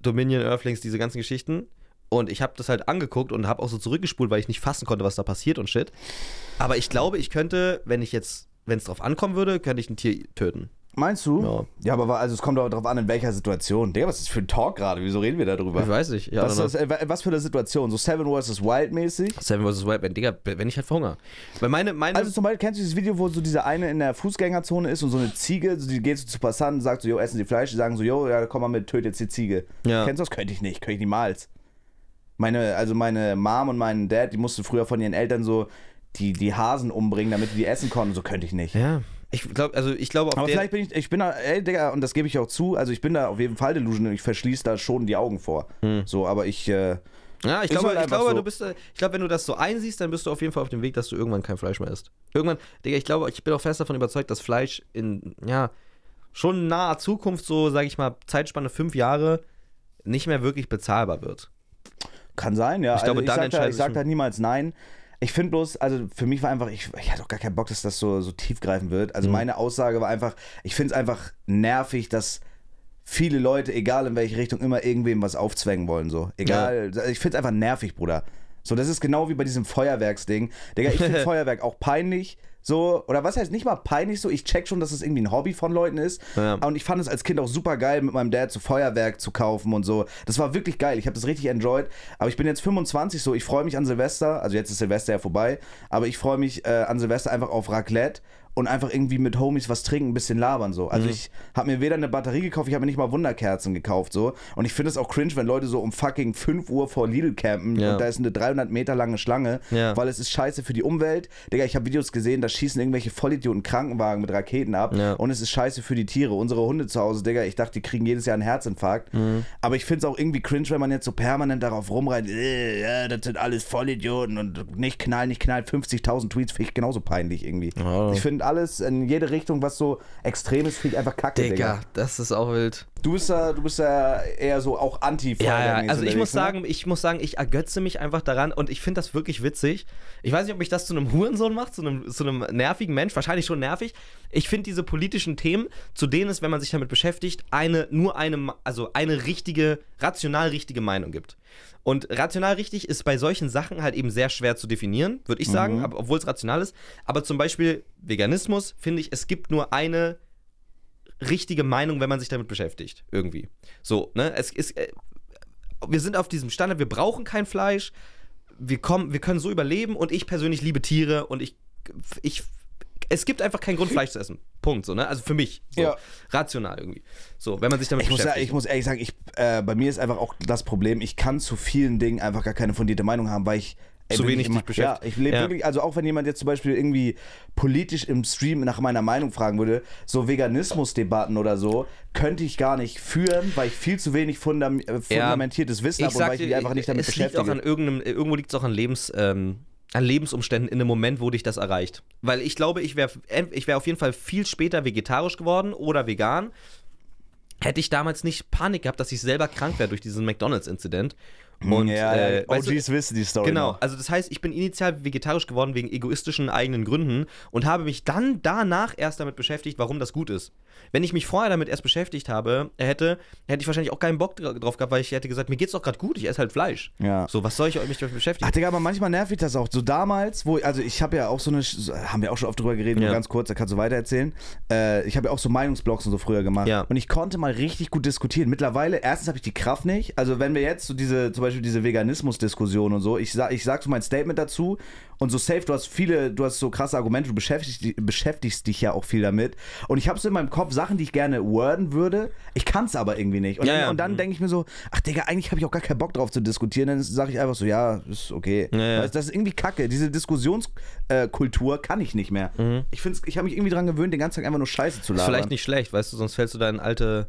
Dominion, Earthlings, diese ganzen Geschichten, und ich habe das halt angeguckt und habe auch so zurückgespult, weil ich nicht fassen konnte, was da passiert und shit. Aber ich glaube, ich könnte, wenn ich jetzt, wenn es drauf ankommen würde, könnte ich ein Tier töten. Meinst du? Ja. ja, aber also es kommt aber darauf an, in welcher Situation. Digga, was ist das für ein Talk gerade? Wieso reden wir darüber? Ich weiß nicht. Ja, was, das, äh, was, für eine Situation? So Seven vs. Wild mäßig? Seven vs. Wild, wenn, Digga, wenn ich halt Hunger. Weil meine, meine also zum Beispiel, kennst du dieses Video, wo so dieser eine in der Fußgängerzone ist und so eine Ziege, so die geht so zu Passanten, sagt so, jo, essen Sie Fleisch, die sagen so, jo, ja, komm mal mit, töte jetzt die Ziege. Ja. Kennst du das? Könnte ich nicht, könnte ich niemals. Meine, also meine Mom und mein Dad, die mussten früher von ihren Eltern so die, die Hasen umbringen, damit die die essen konnten. So könnte ich nicht. Ja. Ich glaube, also ich glaube Aber vielleicht bin ich, ich bin da, ey, Digga, und das gebe ich auch zu, also ich bin da auf jeden Fall delusional, ich verschließe da schon die Augen vor. Hm. So, aber ich. Äh, ja, ich glaube, halt ich glaube, so. du bist, äh, ich glaube, wenn du das so einsiehst, dann bist du auf jeden Fall auf dem Weg, dass du irgendwann kein Fleisch mehr isst. Irgendwann, Digga, ich glaube, ich bin auch fest davon überzeugt, dass Fleisch in, ja, schon naher Zukunft, so, sage ich mal, Zeitspanne fünf Jahre, nicht mehr wirklich bezahlbar wird. Kann sein, ja. Ich also glaube, ich dann sag da, ich sage da niemals nein. Ich finde bloß, also für mich war einfach, ich, ich hatte auch gar keinen Bock, dass das so, so tiefgreifend wird. Also mhm. meine Aussage war einfach, ich finde es einfach nervig, dass viele Leute, egal in welche Richtung, immer irgendwem was aufzwängen wollen. So. Egal, ja. Also ich finde es einfach nervig, Bruder. So, das ist genau wie bei diesem Feuerwerksding. Digga, ich finde Feuerwerk auch peinlich, so, oder was heißt nicht mal peinlich so, ich check schon, dass es das irgendwie ein Hobby von Leuten ist. Ja. Und ich fand es als Kind auch super geil, mit meinem Dad zu so Feuerwerk zu kaufen und so. Das war wirklich geil. Ich habe das richtig enjoyed. Aber ich bin jetzt 25 so, ich freue mich an Silvester, also jetzt ist Silvester ja vorbei, aber ich freue mich äh, an Silvester einfach auf Raclette und einfach irgendwie mit Homies was trinken, ein bisschen labern so. Also mhm. ich habe mir weder eine Batterie gekauft, ich habe mir nicht mal Wunderkerzen gekauft so. Und ich finde es auch cringe, wenn Leute so um fucking 5 Uhr vor Lidl campen ja. und da ist eine 300 Meter lange Schlange, ja. weil es ist scheiße für die Umwelt. Digga, ich habe Videos gesehen, da schießen irgendwelche Vollidioten Krankenwagen mit Raketen ab ja. und es ist scheiße für die Tiere. Unsere Hunde zu Hause, Digga, ich dachte, die kriegen jedes Jahr einen Herzinfarkt. Mhm. Aber ich finde es auch irgendwie cringe, wenn man jetzt so permanent darauf rumreitet, äh, das sind alles Vollidioten und nicht knallen, nicht knallen, 50.000 Tweets finde ich genauso peinlich irgendwie. Oh. Ich finde alles in jede Richtung, was so extrem ist, finde ich einfach kacke. Digga, Digga, das ist auch wild. Du bist ja, du bist ja eher so auch anti Ja, ja, also ich ne? muss sagen, ich muss sagen, ich ergötze mich einfach daran und ich finde das wirklich witzig. Ich weiß nicht, ob mich das zu einem Hurensohn macht, zu einem, zu einem nervigen Mensch, wahrscheinlich schon nervig. Ich finde diese politischen Themen, zu denen es, wenn man sich damit beschäftigt, eine, nur eine, also eine richtige, rational richtige Meinung gibt. Und rational richtig ist bei solchen Sachen halt eben sehr schwer zu definieren, würde ich sagen, mhm. obwohl es rational ist. Aber zum Beispiel Veganismus, finde ich, es gibt nur eine richtige Meinung, wenn man sich damit beschäftigt. Irgendwie. So, ne? Es ist. Äh, wir sind auf diesem Standard, wir brauchen kein Fleisch, wir, kommen, wir können so überleben und ich persönlich liebe Tiere und ich, ich es gibt einfach keinen Grund, Fleisch zu essen. Punkt, so, ne? Also für mich. So. Ja. Rational irgendwie. So, wenn man sich damit ich beschäftigt. Muss, ich muss ehrlich sagen, ich, äh, bei mir ist einfach auch das Problem, ich kann zu vielen Dingen einfach gar keine fundierte Meinung haben, weil ich Ey, äh, zu wenig immer, beschäftigt. Ja, ich lebe ja. wirklich, also auch wenn jemand jetzt zum Beispiel irgendwie politisch im Stream nach meiner Meinung fragen würde, so Veganismusdebatten oder so, könnte ich gar nicht führen, weil ich viel zu wenig fundam äh, fundamentiertes Wissen habe und weil ich mich einfach nicht damit es beschäftige. Liegt auch an irgendeinem, irgendwo liegt es auch an Lebens. Ähm, an Lebensumständen in dem Moment, wo dich das erreicht. Weil ich glaube, ich wäre ich wär auf jeden Fall viel später vegetarisch geworden oder vegan. Hätte ich damals nicht Panik gehabt, dass ich selber krank wäre durch diesen McDonalds-Inzident. Mm, und, ja, äh, OGs weißt du, wissen die Story. Genau, noch. also das heißt, ich bin initial vegetarisch geworden wegen egoistischen eigenen Gründen und habe mich dann danach erst damit beschäftigt, warum das gut ist. Wenn ich mich vorher damit erst beschäftigt habe, hätte, hätte ich wahrscheinlich auch keinen Bock drauf gehabt, weil ich hätte gesagt, mir geht's doch gerade gut, ich esse halt Fleisch. Ja. So, was soll ich mich damit beschäftigen? Ach, Digga, aber manchmal nervt ich das auch. So damals, wo, also ich habe ja auch so eine, haben wir auch schon oft drüber geredet, ja. nur ganz kurz, da kannst du weitererzählen. Äh, ich habe ja auch so Meinungsblogs und so früher gemacht. Ja. Und ich konnte mal richtig gut diskutieren. Mittlerweile, erstens habe ich die Kraft nicht. Also wenn wir jetzt so diese, zum Beispiel diese Veganismus-Diskussion und so, ich, sag, ich sag so mein Statement dazu und so safe, du hast viele, du hast so krasse Argumente, du beschäftigst, beschäftigst dich ja auch viel damit. Und ich habe so in meinem Kopf Sachen, die ich gerne worden würde, ich kann es aber irgendwie nicht. Und ja, dann, ja. dann mhm. denke ich mir so, ach Digga, eigentlich habe ich auch gar keinen Bock drauf zu diskutieren. Dann sage ich einfach so, ja, ist okay. Ja, das, das ist irgendwie kacke. Diese Diskussionskultur äh, kann ich nicht mehr. Mhm. Ich, ich habe mich irgendwie dran gewöhnt, den ganzen Tag einfach nur Scheiße zu labern. vielleicht nicht schlecht, weißt du, sonst fällst du da in alte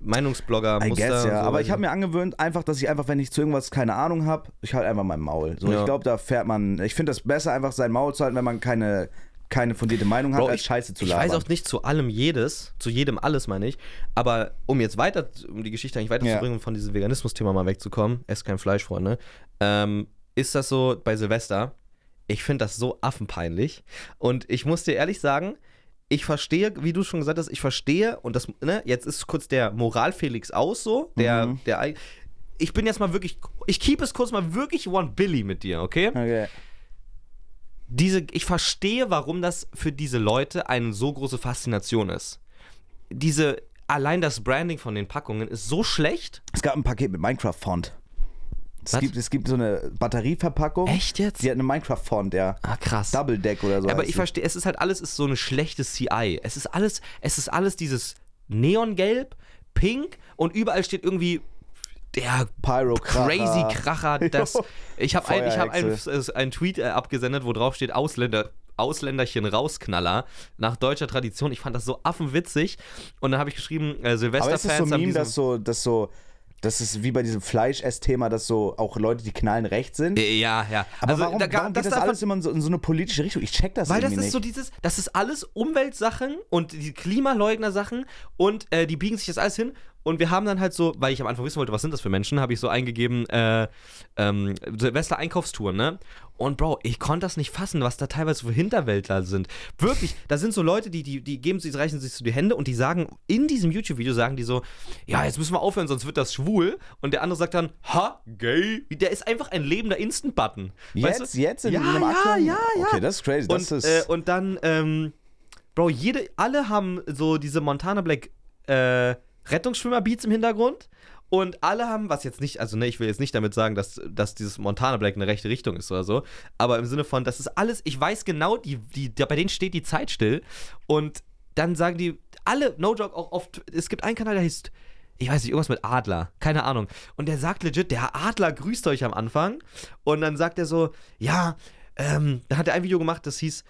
Meinungsblogger I Muster. Guess, ja. So. Aber ich habe mir angewöhnt, einfach, dass ich einfach, wenn ich zu irgendwas keine Ahnung habe, ich halt einfach mein Maul. So, ja. ich glaube, da fährt man. Ich finde das besser, einfach sein Maul zu halten, wenn man keine keine fundierte Meinung Bro, hat, als ich, Scheiße zu labern. Ich weiß auch nicht zu allem jedes, zu jedem alles meine ich, aber um jetzt weiter, um die Geschichte eigentlich weiterzubringen, ja. und von diesem Veganismus-Thema mal wegzukommen, esst kein Fleisch, Freunde, ähm, ist das so bei Silvester, ich finde das so affenpeinlich und ich muss dir ehrlich sagen, ich verstehe, wie du schon gesagt hast, ich verstehe, und das, ne, jetzt ist kurz der Moral-Felix aus so, der, mhm. der, ich bin jetzt mal wirklich, ich keep es kurz mal wirklich One Billy mit dir, okay? Okay. Diese, ich verstehe, warum das für diese Leute eine so große Faszination ist. Diese, allein das Branding von den Packungen ist so schlecht. Es gab ein Paket mit Minecraft-Font. Es gibt, es gibt so eine Batterieverpackung. Echt jetzt? Die hat eine Minecraft-Font, ja. Ah, krass. Double Deck oder so. Aber ich verstehe, es ist halt alles ist so eine schlechte CI. Es ist alles, es ist alles dieses Neongelb, Pink und überall steht irgendwie der Pyro Crazy Kracher. Das, ich habe einen hab ein, ein Tweet äh, abgesendet, wo drauf steht Ausländer. Ausländerchen rausknaller nach deutscher Tradition. Ich fand das so affenwitzig. Und dann habe ich geschrieben, äh, Silvesterfans Aber ist es so haben Meme, dass so, dass so das ist wie bei diesem fleisch Fleischess-Thema, dass so auch Leute, die knallen recht sind. Ja, ja. Aber also, warum, da, warum das, geht das alles immer in so, in so, eine politische Richtung? Ich check das Weil das ist nicht. so dieses, das ist alles Umweltsachen und die Klimaleugner-Sachen und äh, die biegen sich das alles hin und wir haben dann halt so, weil ich am Anfang wissen wollte, was sind das für Menschen, habe ich so eingegeben, äh, ähm, Silvester-Einkaufstouren, ne? Und Bro, ich konnte das nicht fassen, was da teilweise für Hinterwäldler sind. Wirklich, da sind so Leute, die, die, die geben sich, reichen sich so die Hände und die sagen, in diesem YouTube-Video sagen die so, ja, jetzt müssen wir aufhören, sonst wird das schwul. Und der andere sagt dann, ha, gay. Der ist einfach ein lebender Instant-Button. Jetzt, weißt du? jetzt in ja, diesem Ja, aktuellen? ja, ja. Okay, das ist crazy. Das äh, ist äh, und dann, ähm, Bro, jede, alle haben so diese Montana Black, äh, Rettungsschwimmer-Beats im Hintergrund. Und alle haben, was jetzt nicht, also ne, ich will jetzt nicht damit sagen, dass, dass dieses Montana Black eine rechte Richtung ist oder so, aber im Sinne von, das ist alles, ich weiß genau, die, die, bei denen steht die Zeit still. Und dann sagen die, alle, no joke, auch oft, es gibt einen Kanal, der heißt, ich weiß nicht, irgendwas mit Adler, keine Ahnung. Und der sagt legit, der Adler grüßt euch am Anfang. Und dann sagt er so, ja, ähm, dann hat er ein Video gemacht, das hieß,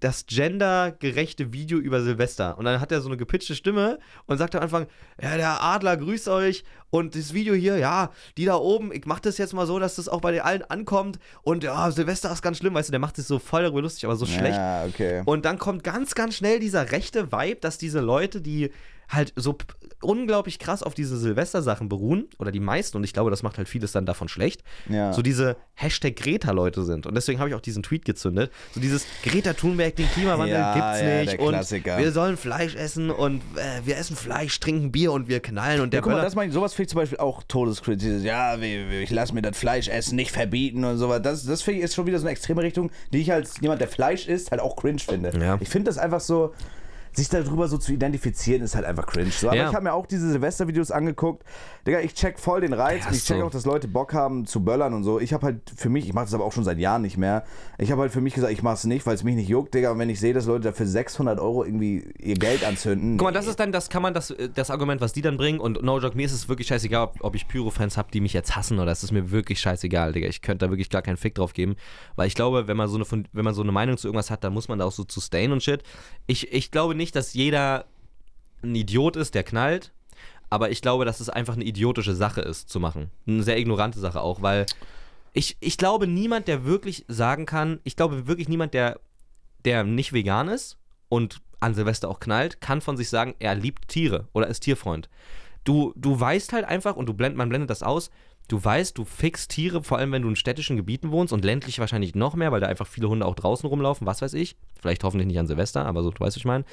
das gendergerechte Video über Silvester. Und dann hat er so eine gepitchte Stimme und sagt am Anfang, ja, der Adler grüßt euch und das Video hier, ja, die da oben, ich mach das jetzt mal so, dass das auch bei den allen ankommt und ja, Silvester ist ganz schlimm, weißt du, der macht sich so voll darüber lustig, aber so schlecht. Ja, okay. Und dann kommt ganz, ganz schnell dieser rechte Vibe, dass diese Leute, die halt so unglaublich krass auf diese Silvester-Sachen beruhen, oder die meisten, und ich glaube, das macht halt vieles dann davon schlecht, ja. so diese Hashtag Greta-Leute sind. Und deswegen habe ich auch diesen Tweet gezündet. So dieses Greta Thunberg, den Klimawandel ja, gibt's ja, nicht. und wir sollen Fleisch essen und äh, wir essen Fleisch, trinken Bier und wir knallen und der ja, guck mal, das meine ich, sowas finde ich zum Beispiel auch todeskritisch. Dieses, ja, ich lasse mir das Fleisch essen, nicht verbieten und sowas. Das, das finde ich ist schon wieder so eine extreme Richtung, die ich als jemand, der Fleisch isst, halt auch cringe finde. Ich finde das einfach so sich darüber so zu identifizieren, ist halt einfach cringe. So, aber ja. ich habe mir auch diese Silvester-Videos angeguckt. Digga, ich check voll den Reiz. Ja, ich check so. auch, dass Leute Bock haben zu böllern und so. Ich habe halt für mich, ich mache das aber auch schon seit Jahren nicht mehr. Ich habe halt für mich gesagt, ich mache es nicht, weil es mich nicht juckt, Digga. Und wenn ich sehe, dass Leute dafür 600 Euro irgendwie ihr Geld anzünden. Guck mal, das ist dann, das kann man, das, äh, das Argument, was die dann bringen. Und no joke, mir ist es wirklich scheißegal, ob, ich Pyro-Fans habe, die mich jetzt hassen oder es ist mir wirklich scheißegal, Digga. Ich könnte da wirklich gar keinen Fick drauf geben. Weil ich glaube, wenn man so eine, wenn man so eine Meinung zu irgendwas hat, dann muss man da auch so zu stayen und shit. Ich, ich glaube nicht, nicht, dass jeder ein Idiot ist, der knallt, aber ich glaube, dass es einfach eine idiotische Sache ist zu machen. Eine sehr ignorante Sache auch, weil ich, ich glaube, niemand, der wirklich sagen kann, ich glaube wirklich niemand, der, der nicht vegan ist und an Silvester auch knallt, kann von sich sagen, er liebt Tiere oder ist Tierfreund. Du, du weißt halt einfach und du blend, man blendet das aus, du weißt, du fixst Tiere, vor allem wenn du in städtischen Gebieten wohnst und ländlich wahrscheinlich noch mehr, weil da einfach viele Hunde auch draußen rumlaufen, was weiß ich. Vielleicht hoffentlich nicht an Silvester, aber so, du weißt, was ich meine.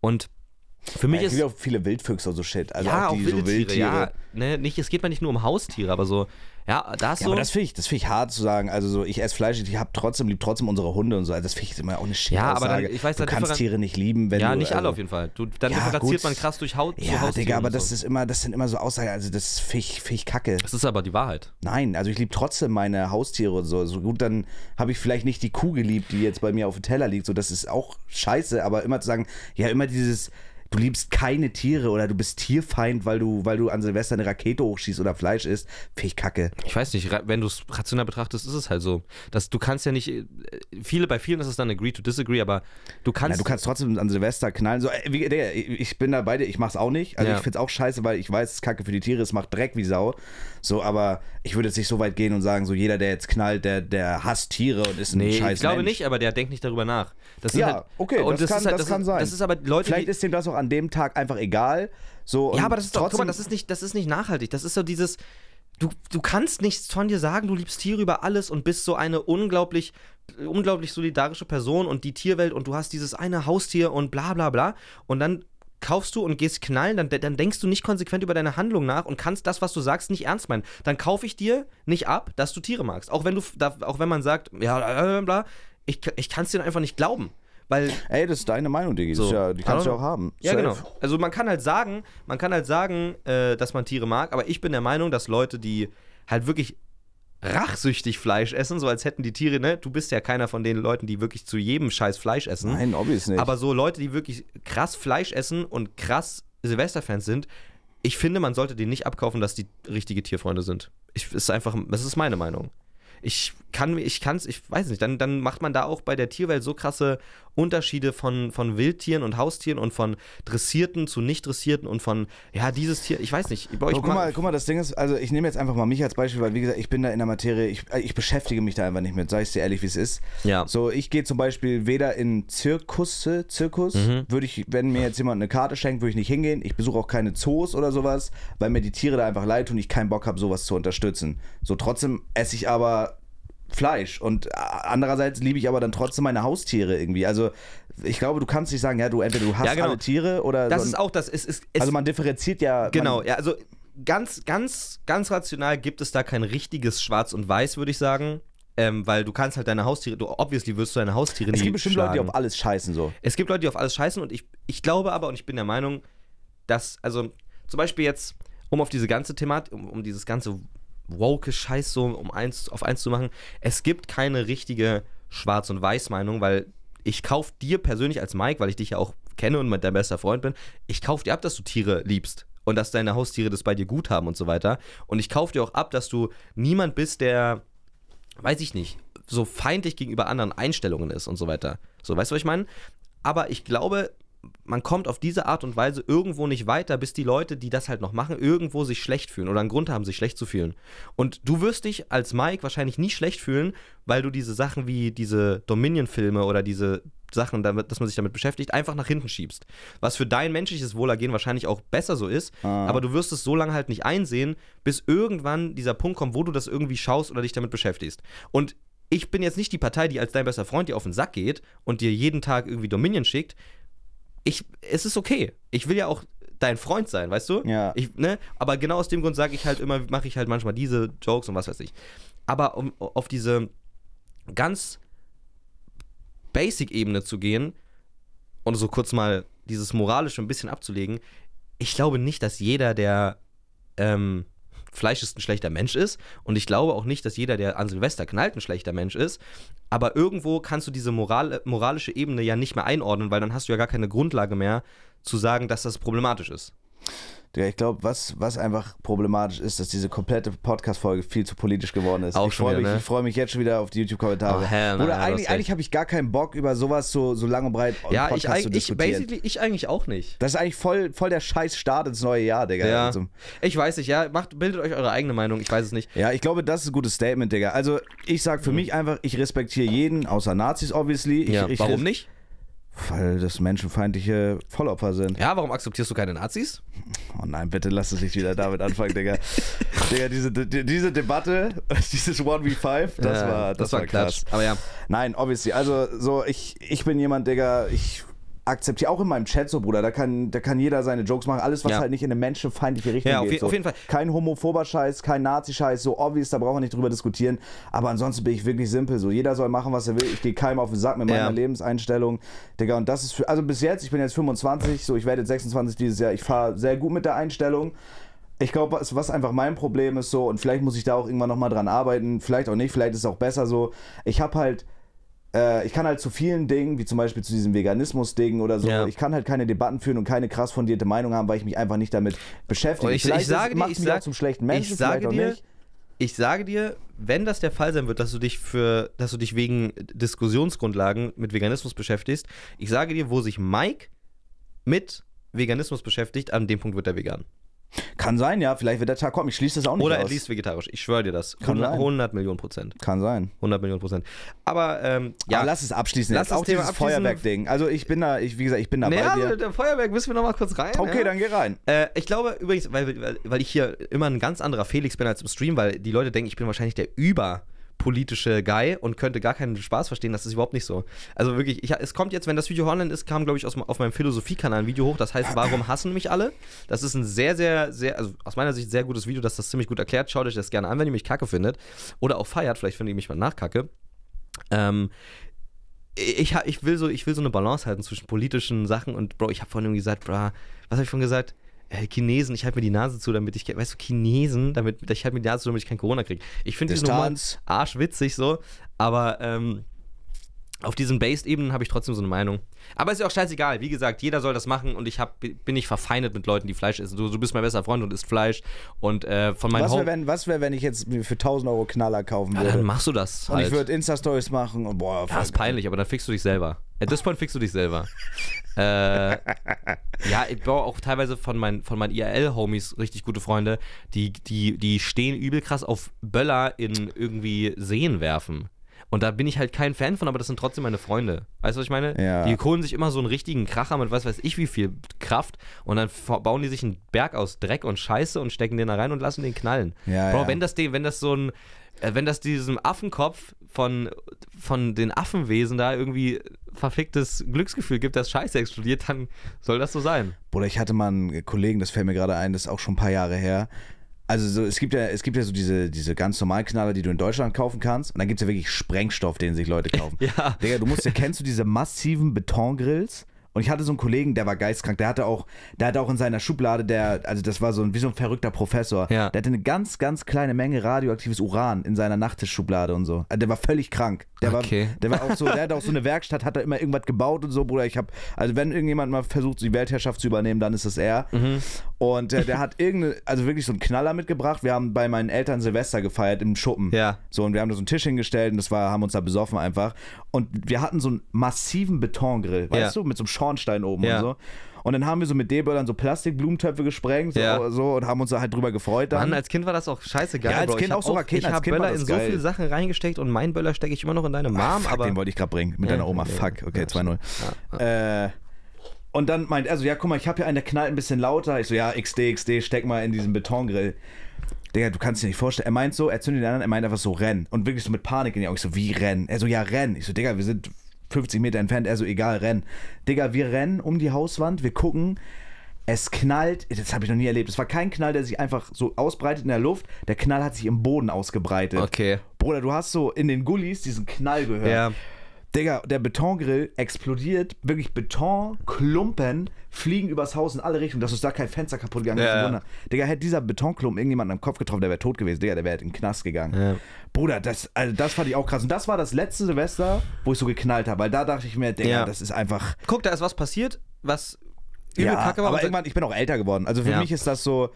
Und für mich ja, ist. auch viele Wildfüchse und so Shit. Also ja, auch, die, auch wilde so Wildtiere. Tiere, ja, ne, nicht, es geht mal nicht nur um Haustiere, aber so ja, das ja, so. Aber das finde ich, find ich hart zu sagen. Also so, ich esse Fleisch, ich habe trotzdem, lieb trotzdem unsere Hunde und so. Also das finde ich immer auch eine Schere. Ja, aber dann, ich weiß, du kannst Tiere nicht lieben, wenn ja, du. Ja, nicht alle also, auf jeden Fall. Du, dann ja, differenziert man krass durch Haut. Ja, so Digga, aber das ist immer, das sind immer so Aussagen, also das finde ich, kacke. Das ist aber die Wahrheit. Nein, also ich liebe trotzdem meine Haustiere und so. So gut, dann habe ich vielleicht nicht die Kuh geliebt, die jetzt bei mir auf dem Teller liegt. So, das ist auch scheiße, aber immer zu sagen, ja, immer dieses du liebst keine Tiere oder du bist Tierfeind, weil du, weil du an Silvester eine Rakete hochschießt oder Fleisch isst, finde ich kacke. Ich weiß nicht, wenn du es rational betrachtest, ist es halt so. Dass du kannst ja nicht, äh, viele, bei vielen ist es dann agree to disagree, aber du kannst. Na, du kannst trotzdem an Silvester knallen. So, äh, wie, ich bin da bei dir, ich mach's auch nicht. Also ja. ich find's auch scheiße, weil ich weiß, es ist kacke für die Tiere, es macht Dreck wie Sau. So, aber ich würde jetzt nicht so weit gehen und sagen, so jeder, der jetzt knallt, der, der hasst Tiere und ist ein nee, scheiß Ich glaube Mensch. nicht, aber der denkt nicht darüber nach. Das ja, halt, okay, das, das, kann, halt, das, das, kann sein. Das ist aber Leute, Vielleicht ist dem das auch an dem Tag einfach egal. So, ja, aber das ist doch, guck mal, das ist nicht, das ist nicht nachhaltig. Das ist so dieses, du, du kannst nichts von dir sagen, du liebst Tiere über alles und bist so eine unglaublich, unglaublich solidarische Person und die Tierwelt und du hast dieses eine Haustier und bla bla bla. Und dann kaufst du und gehst knallen, dann, dann denkst du nicht konsequent über deine Handlung nach und kannst das, was du sagst, nicht ernst meinen. Dann kaufe ich dir nicht ab, dass du Tiere magst. Auch wenn du, auch wenn man sagt, ja, bla, ich, ich kann es dir einfach nicht glauben. Weil, Ey, das ist deine Meinung, Digi. So, ja, die kannst du ja auch haben. Ja, Safe. genau. Also man kann halt sagen, man kann halt sagen, äh, dass man Tiere mag, aber ich bin der Meinung, dass Leute, die halt wirklich rachsüchtig Fleisch essen, so als hätten die Tiere, ne? Du bist ja keiner von den Leuten, die wirklich zu jedem Scheiß Fleisch essen. Nein, obvious nicht. Aber so Leute, die wirklich krass Fleisch essen und krass Silvesterfans sind, ich finde, man sollte denen nicht abkaufen, dass die richtige Tierfreunde sind. Ich, ist einfach, das ist meine Meinung ich kann, ich kann's, ich weiß nicht, dann, dann macht man da auch bei der Tierwelt so krasse Unterschiede von, von Wildtieren und Haustieren und von Dressierten zu nicht Dressierten und von, ja, dieses Tier, ich weiß nicht. Bei euch guck, mal, guck mal, das Ding ist, also ich nehme jetzt einfach mal mich als Beispiel, weil wie gesagt, ich bin da in der Materie, ich, äh, ich beschäftige mich da einfach nicht mit, sag ich dir ehrlich, wie es ist. Ja. So, ich gehe zum Beispiel weder in Zirkusse, Zirkus, mhm. würde ich, wenn mir jetzt jemand eine Karte schenkt, würde ich nicht hingehen. Ich besuche auch keine Zoos oder sowas, weil mir die Tiere da einfach leid tun, ich keinen Bock habe, sowas zu unterstützen. So, trotzdem esse ich aber Fleisch. Und äh, andererseits liebe ich aber dann trotzdem meine Haustiere irgendwie. Also ich glaube, du kannst nicht sagen, ja, du entweder du hast ja, genau. alle Tiere oder. Das so ein, ist auch das. Es, es, also man differenziert ja. Genau, man, ja, also ganz, ganz, ganz rational gibt es da kein richtiges Schwarz und Weiß, würde ich sagen. Ähm, weil du kannst halt deine Haustiere, du obviously wirst du deine Haustiere nicht. Es gibt bestimmt schlagen. Leute, die auf alles scheißen so. Es gibt Leute, die auf alles scheißen und ich, ich glaube aber und ich bin der Meinung, dass, also zum Beispiel jetzt, um auf diese ganze Thematik, um, um dieses ganze woke Scheiß so um eins, auf eins zu machen. Es gibt keine richtige Schwarz- und Weiß-Meinung, weil ich kaufe dir persönlich als Mike, weil ich dich ja auch kenne und dein bester Freund bin, ich kaufe dir ab, dass du Tiere liebst und dass deine Haustiere das bei dir gut haben und so weiter. Und ich kaufe dir auch ab, dass du niemand bist, der, weiß ich nicht, so feindlich gegenüber anderen Einstellungen ist und so weiter. So, weißt du, was ich meine? Aber ich glaube, man kommt auf diese Art und Weise irgendwo nicht weiter, bis die Leute, die das halt noch machen, irgendwo sich schlecht fühlen oder einen Grund haben, sich schlecht zu fühlen. Und du wirst dich als Mike wahrscheinlich nie schlecht fühlen, weil du diese Sachen wie diese Dominion-Filme oder diese Sachen, damit, dass man sich damit beschäftigt, einfach nach hinten schiebst. Was für dein menschliches Wohlergehen wahrscheinlich auch besser so ist, ah. aber du wirst es so lange halt nicht einsehen, bis irgendwann dieser Punkt kommt, wo du das irgendwie schaust oder dich damit beschäftigst. Und ich bin jetzt nicht die Partei, die als dein bester Freund dir auf den Sack geht und dir jeden Tag irgendwie Dominion schickt, ich, es ist okay. Ich will ja auch dein Freund sein, weißt du? Ja. Ich, ne? Aber genau aus dem Grund sage ich halt immer, mache ich halt manchmal diese Jokes und was weiß ich. Aber um auf diese ganz Basic-Ebene zu gehen und so kurz mal dieses Moralische ein bisschen abzulegen, ich glaube nicht, dass jeder, der ähm, Fleisch ist ein schlechter Mensch ist. Und ich glaube auch nicht, dass jeder, der an Silvester knallt, ein schlechter Mensch ist. Aber irgendwo kannst du diese moral, moralische Ebene ja nicht mehr einordnen, weil dann hast du ja gar keine Grundlage mehr zu sagen, dass das problematisch ist. Ja, ich glaube, was, was einfach problematisch ist, dass diese komplette Podcast-Folge viel zu politisch geworden ist. Auch ich freue mich, ne? freu mich jetzt schon wieder auf die YouTube-Kommentare. Oh, Oder eigentlich, eigentlich habe ich gar keinen Bock, über sowas so, so lang und breit ja, Podcast ich, zu diskutieren. Ja, basically, ich eigentlich auch nicht. Das ist eigentlich voll, voll der scheiß Start ins neue Jahr, Digga. Ja. Also, ich weiß nicht, ja. Macht, bildet euch eure eigene Meinung, ich weiß es nicht. Ja, ich glaube, das ist ein gutes Statement, Digga. Also, ich sage für mhm. mich einfach, ich respektiere jeden, außer Nazis, obviously. Ich, ja, ich, warum nicht? Weil das menschenfeindliche Vollopfer sind. Ja, warum akzeptierst du keine Nazis? Oh nein, bitte lass es nicht wieder damit anfangen, Digga. Digga, diese, diese Debatte, dieses 1v5, das ja, war das, das war, krass. Klatsch. Aber ja. Nein, obviously. Also, so, ich, ich bin jemand, Digga, ich akzeptiere auch in meinem Chat so, Bruder. Da kann, da kann jeder seine Jokes machen. Alles, was ja. halt nicht in eine menschenfeindliche Richtung ja, auf geht. Je, so. Auf jeden Fall. Kein homophober Scheiß, kein Nazi-Scheiß, so obvious, da brauchen wir nicht drüber diskutieren. Aber ansonsten bin ich wirklich simpel. So, jeder soll machen, was er will. Ich gehe keinem auf den Sack mit meiner ja. Lebenseinstellung. Digga, und das ist für, also bis jetzt, ich bin jetzt 25, so ich werde jetzt 26 dieses Jahr. Ich fahre sehr gut mit der Einstellung. Ich glaube, was einfach mein Problem ist so, und vielleicht muss ich da auch irgendwann nochmal dran arbeiten, vielleicht auch nicht, vielleicht ist es auch besser so. Ich habe halt äh, ich kann halt zu vielen Dingen, wie zum Beispiel zu diesem Veganismus-Ding oder so, ja. ich kann halt keine Debatten führen und keine krass fundierte Meinung haben, weil ich mich einfach nicht damit beschäftige. Oh, ich, Vielleicht ich sage dir, ich sag, zum schlechten Menschen, ich sage dir, nicht. Ich sage dir, wenn das der Fall sein wird, dass du dich für, dass du dich wegen Diskussionsgrundlagen mit Veganismus beschäftigst, ich sage dir, wo sich Mike mit Veganismus beschäftigt, an dem Punkt wird er vegan. Kann sein, ja. Vielleicht wird der Tag kommen. Ich schließe das auch nicht Oder aus. at least vegetarisch. Ich schwöre dir das. Kann 100, sein. 100 Millionen Prozent. Kann sein. 100 Millionen Prozent. Aber, ähm, ja. Aber lass es abschließen. Lass jetzt. Das auch Thema dieses Feuerwerk-Ding. Also ich bin da, ich, wie gesagt, ich bin da naja, bei dir. der Feuerwerk müssen wir nochmal kurz rein. Okay, ja. dann geh rein. Äh, ich glaube übrigens, weil, weil ich hier immer ein ganz anderer Felix bin als im Stream, weil die Leute denken, ich bin wahrscheinlich der Über- politische Guy und könnte gar keinen Spaß verstehen. Das ist überhaupt nicht so. Also wirklich, ich, es kommt jetzt, wenn das Video online ist, kam, glaube ich, aus, auf meinem Philosophie-Kanal ein Video hoch, das heißt, warum hassen mich alle? Das ist ein sehr, sehr, sehr, also aus meiner Sicht sehr gutes Video, das das ziemlich gut erklärt. Schaut euch das gerne an, wenn ihr mich kacke findet. Oder auch feiert, vielleicht findet ihr mich mal nachkacke. Ähm, ich, ich, will so, ich will so eine Balance halten zwischen politischen Sachen und Bro, ich habe vorhin gesagt, bra, was habe ich vorhin gesagt? Chinesen, ich halte mir die Nase zu, damit ich, weißt du, Chinesen, damit ich halte mir die Nase zu, damit ich kein Corona kriege. Ich finde diese Nummern arschwitzig so, aber ähm, auf diesen Based-Ebenen habe ich trotzdem so eine Meinung. Aber ist ja auch scheißegal. Wie gesagt, jeder soll das machen und ich hab, bin nicht verfeindet mit Leuten, die Fleisch essen. Du, du bist mein bester Freund und isst Fleisch. Und äh, von meinem was wäre, wenn, wär, wenn ich jetzt für 1000 Euro Knaller kaufen würde? Ja, dann machst du das. Halt. Und ich halt. würde Insta-Stories machen und boah. Das ist peinlich, aber dann fickst du dich selber. At this point fickst du dich selber. äh, ja, ich baue auch teilweise von meinen, von meinen IRL-Homies richtig gute Freunde, die, die, die stehen übel krass auf Böller in irgendwie Seen werfen. Und da bin ich halt kein Fan von, aber das sind trotzdem meine Freunde. Weißt du, was ich meine? Ja. Die holen sich immer so einen richtigen Kracher mit was weiß ich wie viel Kraft und dann bauen die sich einen Berg aus Dreck und Scheiße und stecken den da rein und lassen den knallen. Ja, Bro, ja. wenn das den, wenn das so ein äh, wenn das diesem Affenkopf von, von den Affenwesen da irgendwie verficktes Glücksgefühl gibt, dass Scheiße explodiert, dann soll das so sein. Bruder, ich hatte mal einen Kollegen, das fällt mir gerade ein, das ist auch schon ein paar Jahre her. Also so, es gibt ja, es gibt ja so diese, diese ganz normalen Knaller, die du in Deutschland kaufen kannst. Und dann gibt es ja wirklich Sprengstoff, den sich Leute kaufen. ja. Digga, du musst ja, kennst du diese massiven Betongrills? Und ich hatte so einen Kollegen, der war geistkrank, der hatte auch, der hatte auch in seiner Schublade, der, also das war so ein, wie so ein verrückter Professor, ja. der hatte eine ganz, ganz kleine Menge radioaktives Uran in seiner Nachttischschublade und so. Also der war völlig krank. Der okay. war, der war auch so, der hatte auch so eine Werkstatt, hat da immer irgendwas gebaut und so, Bruder. Ich habe, also wenn irgendjemand mal versucht, die Weltherrschaft zu übernehmen, dann ist das er. Mhm. Und äh, der hat irgendeine, also wirklich so einen Knaller mitgebracht. Wir haben bei meinen Eltern Silvester gefeiert im Schuppen. Ja. So, und wir haben da so einen Tisch hingestellt und das war, haben uns da besoffen einfach. Und wir hatten so einen massiven Betongrill, weißt ja. du, mit so einem Schornstein oben ja. und so. Und dann haben wir so mit D-Böllern so Plastikblumentöpfe gesprengt ja. so, und haben uns da halt drüber gefreut. Dann. Mann, als Kind war das auch scheiße geil. Ja, als Bro. Kind ich auch so Raketen. Ich habe Böller in so viele Sachen reingesteckt und meinen Böller stecke ich immer noch in deine ah, Mom. Ah, fuck, aber den wollte ich gerade bringen. Mit ja, deiner Oma. Ja, fuck. Okay, ja, 2-0. Ja, äh, und dann meint er so, also, ja, guck mal, ich habe hier einen, der knallt ein bisschen lauter. Ich so, ja, XD, XD, steck mal in diesen Betongrill. Digga, du kannst dir nicht vorstellen. Er meint so, er zündet den anderen, er meint einfach so, renn. Und wirklich so mit Panik in die Augen. Ich so, wie rennen? Er so, ja, renn. Ich so, Digga, wir sind 50 Meter entfernt. Er so, egal, renn. Digga, wir rennen um die Hauswand, wir gucken. Es knallt, das habe ich noch nie erlebt. Es war kein Knall, der sich einfach so ausbreitet in der Luft. Der Knall hat sich im Boden ausgebreitet. Okay. Bruder, du hast so in den Gullis diesen Knall gehört. Ja. Digga, der Betongrill explodiert, wirklich Betonklumpen fliegen übers Haus in alle Richtungen, dass ist da kein Fenster kaputt gegangen ist. Ja, ja. Digga, hätte dieser Betonklumpen irgendjemanden am Kopf getroffen, der wäre tot gewesen, Digga, der wäre in den Knast gegangen. Ja. Bruder, das, also das fand ich auch krass. Und das war das letzte Silvester, wo ich so geknallt habe, weil da dachte ich mir, Digga, das ist einfach. Guck, da ist was passiert, was übel ja, kacke war. Aber irgendwann, ich bin auch älter geworden. Also für mich ist das so.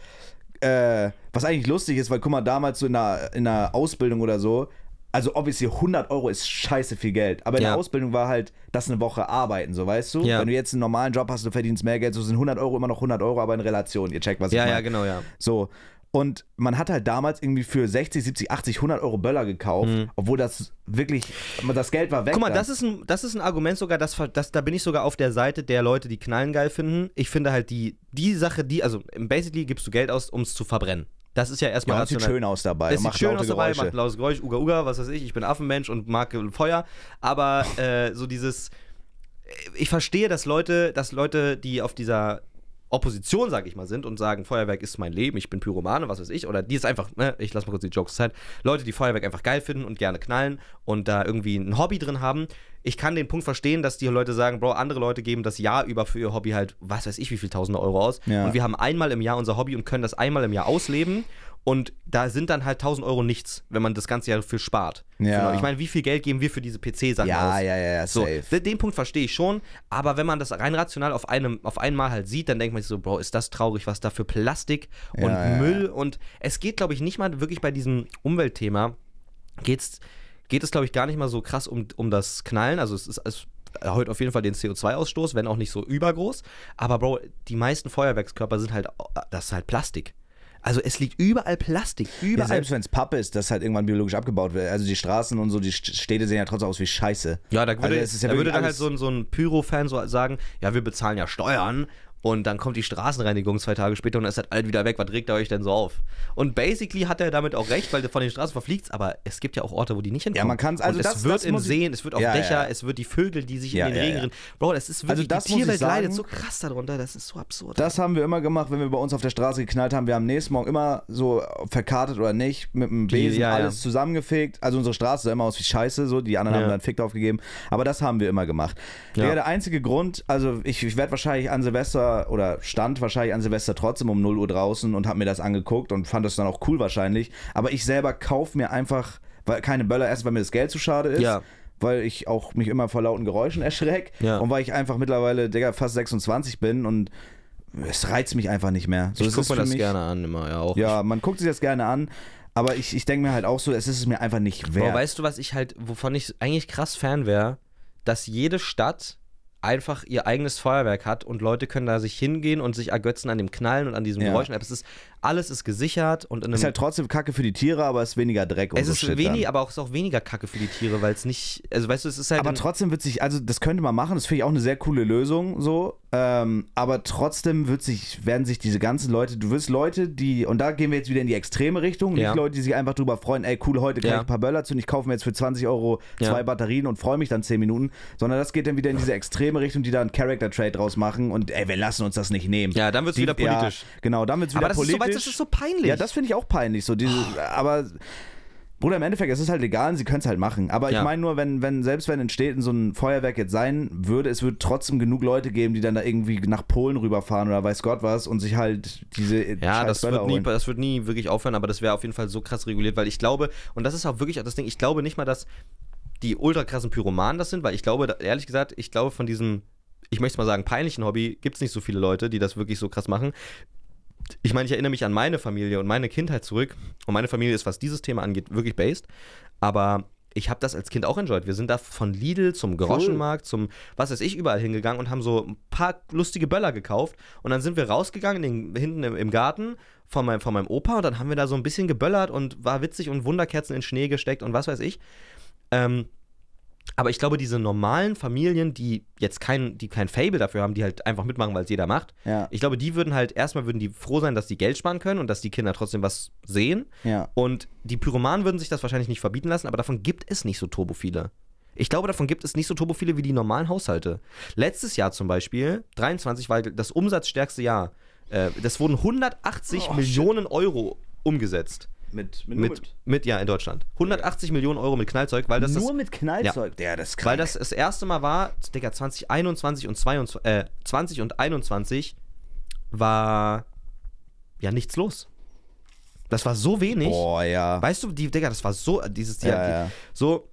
Äh, was eigentlich lustig ist, weil guck mal, damals so in der, in einer Ausbildung oder so, also obviously 100 Euro ist scheiße viel Geld. Aber in ja. der Ausbildung war halt, das eine Woche arbeiten, so weißt du. Ja. Wenn du jetzt einen normalen Job hast, du verdienst mehr Geld, so sind 100 Euro immer noch 100 Euro, aber in Relation. Ihr checkt, was ja, ich meine. Ja, genau, ja. So. Und man hat halt damals irgendwie für 60, 70, 80, 100 Euro Böller gekauft, mhm. obwohl das wirklich, das Geld war weg. Guck mal, das ist, ein, das ist ein Argument sogar, das, das, da bin ich sogar auf der Seite der Leute, die Knallen geil finden. Ich finde halt die, die Sache, die, also basically gibst du Geld aus, um es zu verbrennen. Das ist ja erstmal. Ja, das sieht schön aus dabei. Das sieht schön aus dabei, Geräusche. macht lautes Geräusch, Uga Uga, was weiß ich. Ich bin Affenmensch und mag Feuer. Aber äh, so dieses. Äh, ich verstehe, dass Leute, dass Leute, die auf dieser Opposition, sag ich mal, sind und sagen, Feuerwerk ist mein Leben, ich bin Pyromane, was weiß ich, oder die ist einfach, ne, ich lass mal kurz die Jokes Zeit, Leute, die Feuerwerk einfach geil finden und gerne knallen und da irgendwie ein Hobby drin haben, ich kann den Punkt verstehen, dass die Leute sagen, Bro, andere Leute geben das Jahr über für ihr Hobby halt, was weiß ich, wie viel tausende Euro aus. Ja. Und wir haben einmal im Jahr unser Hobby und können das einmal im Jahr ausleben. Und da sind dann halt 1000 Euro nichts, wenn man das ganze Jahr für spart. Ja. Genau. Ich meine, wie viel Geld geben wir für diese PC-Sachen ja, aus? Ja, ja, ja, safe. So, den Punkt verstehe ich schon, aber wenn man das rein rational auf, einem, auf einmal halt sieht, dann denkt man sich so, Bro, ist das traurig, was da für Plastik und ja, Müll und es geht, glaube ich, nicht mal wirklich bei diesem Umweltthema, geht es geht es, glaube ich, gar nicht mal so krass um, um das Knallen. Also es ist, es erhöht auf jeden Fall den CO2-Ausstoß, wenn auch nicht so übergroß. Aber Bro, die meisten Feuerwerkskörper sind halt, das ist halt Plastik. Also es liegt überall Plastik, überall. Ja, selbst wenn es Pappe ist, das halt irgendwann biologisch abgebaut wird. Also die Straßen und so, die Städte sehen ja trotzdem aus wie Scheiße. Ja, da also würde, also ja da würde dann halt so ein, so ein Pyro-Fan so sagen, ja, wir bezahlen ja Steuern und dann kommt die Straßenreinigung zwei Tage später und dann ist halt alt wieder weg. Was regt er euch denn so auf? Und basically hat er damit auch recht, weil du von den Straßen verfliegt aber es gibt ja auch Orte, wo die nicht hinkommen. Ja, man kann also es also. das, es wird das in Seen, es wird auf ja, Dächer, ja. es wird die Vögel, die sich ja, in den Regen rennen. Bro, das ist wirklich, also das die Tierwelt sagen, leidet so krass darunter, das ist so absurd. Das haben wir immer gemacht, wenn wir bei uns auf der Straße geknallt haben. Wir haben am nächsten Morgen immer so verkartet oder nicht, mit einem Besen die, alles zusammengefegt. Also unsere Straße sah immer aus wie Scheiße, so. Die anderen haben dann Fick drauf Aber das haben wir immer gemacht. Ja. der einzige Grund, also ich, ich werde wahrscheinlich an Silvester Silvester oder stand wahrscheinlich an Silvester trotzdem um 0 Uhr draußen und habe mir das angeguckt und fand das dann auch cool wahrscheinlich. Aber ich selber kaufe mir einfach weil, keine Böller, erst weil mir das Geld zu schade ist. Ja. Weil ich auch mich immer vor lauten Geräuschen erschreck. Ja. Und weil ich einfach mittlerweile, Digga, fast 26 bin und es reizt mich einfach nicht mehr. So, ich gucke mir das mich, gerne an immer, ja auch. Ja, man guckt sich das gerne an. Aber ich, ich denke mir halt auch so, es ist es mir einfach nicht wert. Aber weißt du, was ich halt, wovon ich eigentlich krass Fan wäre? Dass jede Stadt einfach ihr eigenes Feuerwerk hat und Leute können da sich hingehen und sich ergötzen an dem Knallen und an diesem ja. Geräuschen. Es ist alles ist gesichert und in einem Ist halt trotzdem Kacke für die Tiere, aber es ist weniger Dreck und Es so ist Shit wenig, aber auch ist auch weniger Kacke für die Tiere, weil es nicht, also weißt du, es ist halt. Aber trotzdem wird sich, also das könnte man machen, das finde ich auch eine sehr coole Lösung, so. Ähm, aber trotzdem wird sich, werden sich diese ganzen Leute, du wirst Leute, die, und da gehen wir jetzt wieder in die extreme Richtung, ja. nicht Leute, die sich einfach drüber freuen, ey, cool, heute kann ja. ich ein paar Böller zu und ich kaufe mir jetzt für 20 Euro zwei ja. Batterien und freue mich dann 10 Minuten, sondern das geht dann wieder in diese extreme Richtung, die da einen Character-Trade draus machen und ey, wir lassen uns das nicht nehmen. Ja, dann wird es wieder politisch. genau, dann wird es wieder politisch weißt, das ist so peinlich. Ja, das finde ich auch peinlich. So diese, oh. Aber. Bruder, im Endeffekt, es ist halt legal und sie können es halt machen. Aber ja. ich meine nur, wenn, wenn, selbst wenn in Städten so ein Feuerwerk jetzt sein würde, es würde trotzdem genug Leute geben, die dann da irgendwie nach Polen rüberfahren oder weiß Gott was und sich halt diese. Ja, das wird, nie, das wird nie wirklich aufhören, aber das wäre auf jeden Fall so krass reguliert, weil ich glaube, und das ist auch wirklich das Ding, ich glaube nicht mal, dass die ultra krassen Pyromanen das sind, weil ich glaube, ehrlich gesagt, ich glaube von diesem ich möchte mal sagen, peinlichen Hobby gibt es nicht so viele Leute, die das wirklich so krass machen ich meine, ich erinnere mich an meine Familie und meine Kindheit zurück. Und meine Familie ist, was dieses Thema angeht, wirklich based. Aber ich habe das als Kind auch enjoyed. Wir sind da von Lidl zum Groschenmarkt, zum was weiß ich, überall hingegangen und haben so ein paar lustige Böller gekauft. Und dann sind wir rausgegangen, den, hinten im, im Garten von, mein, von meinem Opa und dann haben wir da so ein bisschen geböllert und war witzig und Wunderkerzen in Schnee gesteckt und was weiß ich. Ähm, aber ich glaube, diese normalen Familien, die jetzt kein, die kein Fable dafür haben, die halt einfach mitmachen, weil es jeder macht, ja. ich glaube, die würden halt erstmal würden die froh sein, dass die Geld sparen können und dass die Kinder trotzdem was sehen. Ja. Und die Pyromanen würden sich das wahrscheinlich nicht verbieten lassen, aber davon gibt es nicht so turbophile. Ich glaube, davon gibt es nicht so turbophile wie die normalen Haushalte. Letztes Jahr zum Beispiel, 23 war halt das umsatzstärkste Jahr. Äh, das wurden 180 oh, Millionen shit. Euro umgesetzt. Mit, mit, mit, mit, ja, in Deutschland. 180 ja. Millionen Euro mit Knallzeug, weil das. Nur das, mit Knallzeug? Ja, ja das ist Weil das das erste Mal war, Digga, 2021 und 22, äh, 20 und 21 war ja nichts los. Das war so wenig. Boah, ja. Weißt du, die, Digga, das war so, äh, dieses, die, ja, die, so.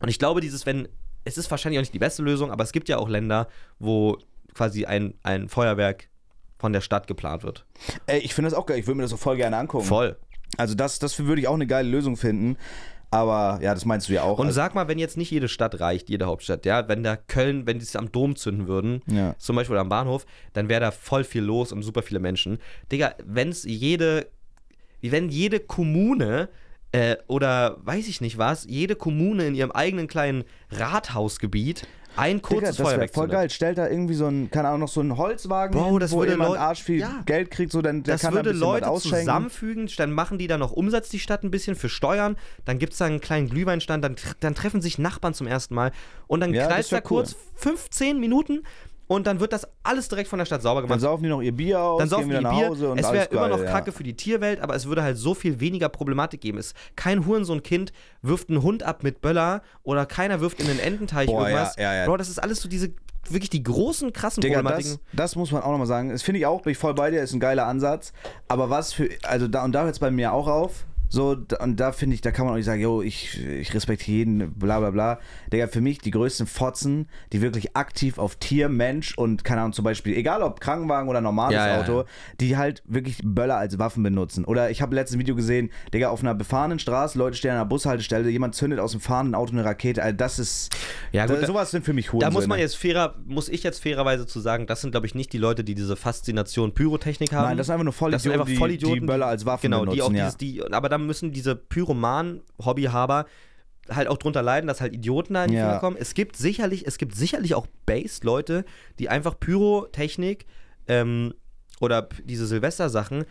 Und ich glaube, dieses, wenn, es ist wahrscheinlich auch nicht die beste Lösung, aber es gibt ja auch Länder, wo quasi ein, ein Feuerwerk von der Stadt geplant wird. Ey, ich finde das auch geil, ich würde mir das so voll gerne angucken. Voll. Also das, das würde ich auch eine geile Lösung finden. Aber ja, das meinst du ja auch. Und also sag mal, wenn jetzt nicht jede Stadt reicht, jede Hauptstadt, ja, wenn da Köln, wenn die es am Dom zünden würden, ja. zum Beispiel am Bahnhof, dann wäre da voll viel los und super viele Menschen. Digga, wenn es jede, wenn jede Kommune äh, oder weiß ich nicht was, jede Kommune in ihrem eigenen kleinen Rathausgebiet ein kurzes Digga, Feuerwerk. Voll geil. Stellt da irgendwie so ein, keine Ahnung, noch so ein Holzwagen, Bro, hin, wo jemand Leute, Arsch viel ja. Geld kriegt, so dann der das kann würde da Leute zusammenfügen. Dann machen die da noch Umsatz die Stadt ein bisschen für Steuern. Dann gibt es da einen kleinen Glühweinstand. Dann, dann treffen sich Nachbarn zum ersten Mal und dann ja, knallt da cool. kurz 15 Minuten und dann wird das alles direkt von der Stadt sauber gemacht. Dann saufen die noch ihr Bier aus, dann saufen gehen die nach Bier. Hause und Es wäre immer noch Kacke ja. für die Tierwelt, aber es würde halt so viel weniger Problematik geben. Es, kein Hurensohn-Kind wirft einen Hund ab mit Böller oder keiner wirft in den Ententeich Boah, irgendwas. Ja, ja, ja. Bro, das ist alles so diese wirklich die großen, krassen Digga, Problematiken. Das, das, muss man auch nochmal sagen. Das finde ich auch, bin ich voll bei dir, ist ein geiler Ansatz. Aber was für, also da und da hört es bei mir auch auf, so, und da finde ich, da kann man auch nicht sagen, yo, ich, ich respektiere jeden, bla bla bla. Digga, für mich die größten Fotzen, die wirklich aktiv auf Tier, Mensch und, keine Ahnung, zum Beispiel, egal ob Krankenwagen oder normales ja, Auto, ja. die halt wirklich Böller als Waffen benutzen. Oder ich habe letztes Video gesehen, Digga, auf einer befahrenen Straße, Leute stehen an einer Bushaltestelle, jemand zündet aus dem fahrenden Auto eine Rakete. Also das ist. Ja, gut, da, sowas sind für mich Huren. Da muss man ne? jetzt fairer, muss ich jetzt fairerweise zu sagen, das sind, glaube ich, nicht die Leute, die diese Faszination Pyrotechnik haben. Nein, das sind einfach nur Vollidioten, das sind einfach Vollidioten die, die Böller als Waffen genau, benutzen. Genau, die auch ja. dieses, die, aber da müssen diese Pyroman-Hobbyhaber halt auch drunter leiden, dass halt Idioten da in die ja. Finger kommen. Es gibt sicherlich, es gibt sicherlich auch Base-Leute, die einfach Pyrotechnik ähm, oder diese Silvester-Sachen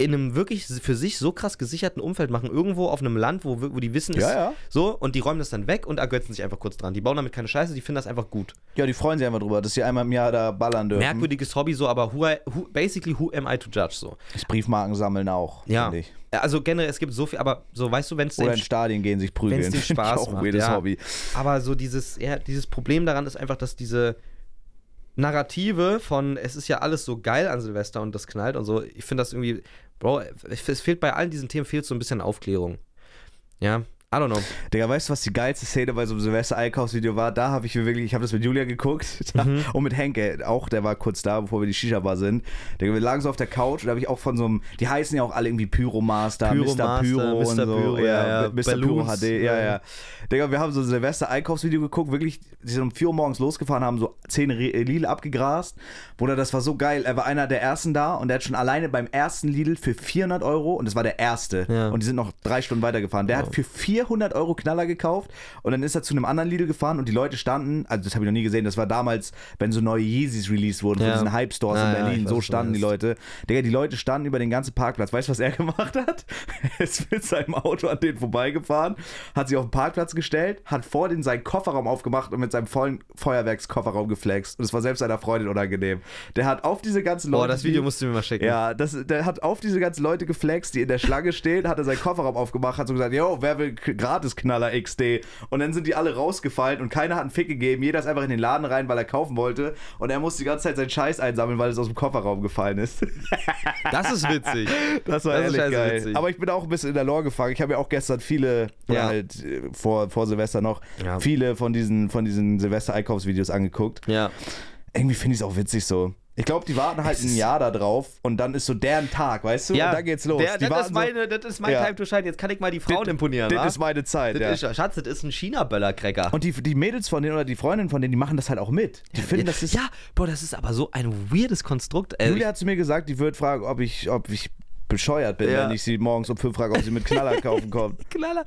in einem wirklich für sich so krass gesicherten Umfeld machen, irgendwo auf einem Land, wo, wo die wissen, ist ja, ja. so, und die räumen das dann weg und ergötzen sich einfach kurz dran. Die bauen damit keine Scheiße, die finden das einfach gut. Ja, die freuen sich einfach drüber, dass sie einmal im Jahr da ballern dürfen. Merkwürdiges Hobby so, aber who, I, who basically who am I to judge so. Das Briefmarken sammeln auch, ja. Also generell, es gibt so viel, aber so, weißt du, wenn es Oder in Stadien gehen, sich prügeln. Wenn's den Spaß auch macht, weirdes ja. Hobby. Aber so dieses, ja, dieses Problem daran ist einfach, dass diese Narrative von es ist ja alles so geil an Silvester und das knallt und so, ich finde das irgendwie, Bro, es fehlt bei allen diesen Themen fehlt so ein bisschen Aufklärung. Ja, I don't know. Digga, weißt du, was die geilste Szene bei so einem Silvester-Einkaufsvideo war? Da habe ich mir wirklich, ich habe das mit Julia geguckt da, mhm. und mit Henke, auch der war kurz da, bevor wir die Shisha-Bar sind. Digga, wir lagen so auf der Couch und da habe ich auch von so einem, die heißen ja auch alle irgendwie Pyromaster, Pyro Mr. Pyro Mr. und so. Pyro, ja, ja, Mr. Balloons, Pyro HD, ja, ja, Digga, wir haben so ein Silvester-Einkaufsvideo geguckt, wirklich, die sind um 4 Uhr morgens losgefahren, haben so 10 äh, Lidl abgegrast. Bruder, das war so geil. Er war einer der ersten da und der hat schon alleine beim ersten Lidl für 400 Euro und das war der erste. Ja. Und die sind noch drei Stunden weitergefahren. Der hat für 400 400 Euro Knaller gekauft und dann ist er zu einem anderen Lidl gefahren und die Leute standen, also das habe ich noch nie gesehen, das war damals, wenn so neue Yeezys released wurden, ja. von diesen Hype-Stores ah, ja, in Berlin, ja, so standen die Leute. Digga, die Leute standen über den ganzen Parkplatz. Weißt du, was er gemacht hat? Er ist mit seinem Auto an denen vorbeigefahren, hat sich auf den Parkplatz gestellt, hat vor den seinen Kofferraum aufgemacht und mit seinem vollen Feuerwerkskofferraum geflext. Und es war selbst seiner Freundin unangenehm. Der hat auf diese ganzen Leute. Boah, das Video musst du mir mal schicken. Ja, das, der hat auf diese ganzen Leute geflext, die in der Schlange stehen, hat er seinen Kofferraum aufgemacht, hat so gesagt: Yo, wer will Gratis-Knaller XD. Und dann sind die alle rausgefallen und keiner hat einen Fick gegeben. Jeder ist einfach in den Laden rein, weil er kaufen wollte. Und er musste die ganze Zeit seinen Scheiß einsammeln, weil es aus dem Kofferraum gefallen ist. das ist witzig. Das war das ehrlich geil. Witzig. Aber ich bin auch ein bisschen in der Lore gefangen. Ich habe ja auch gestern viele, ja. halt äh, vor, vor Silvester noch, ja. viele von diesen, von diesen Silvester-Einkaufsvideos angeguckt. Ja. Irgendwie finde ich es auch witzig so. Ich glaube, die warten halt ein Jahr darauf und dann ist so deren Tag, weißt du? Ja, und dann geht's los. Der, die das, ist meine, das ist mein ja. Time to Shine. Jetzt kann ich mal die Frauen das, imponieren. Das ist meine Zeit. Das ja. ist, Schatz, das ist ein China-Böller-Cracker. Und die, die Mädels von denen oder die Freundinnen von denen, die machen das halt auch mit. Die ja, finden, das ist. Ja, boah, das ist aber so ein weirdes Konstrukt. Ey. Julia hat zu mir gesagt, die wird fragen, ob ich, ob ich bescheuert bin, ja. wenn ich sie morgens um fünf frage, ob sie mit Knaller kaufen kommt. Knaller.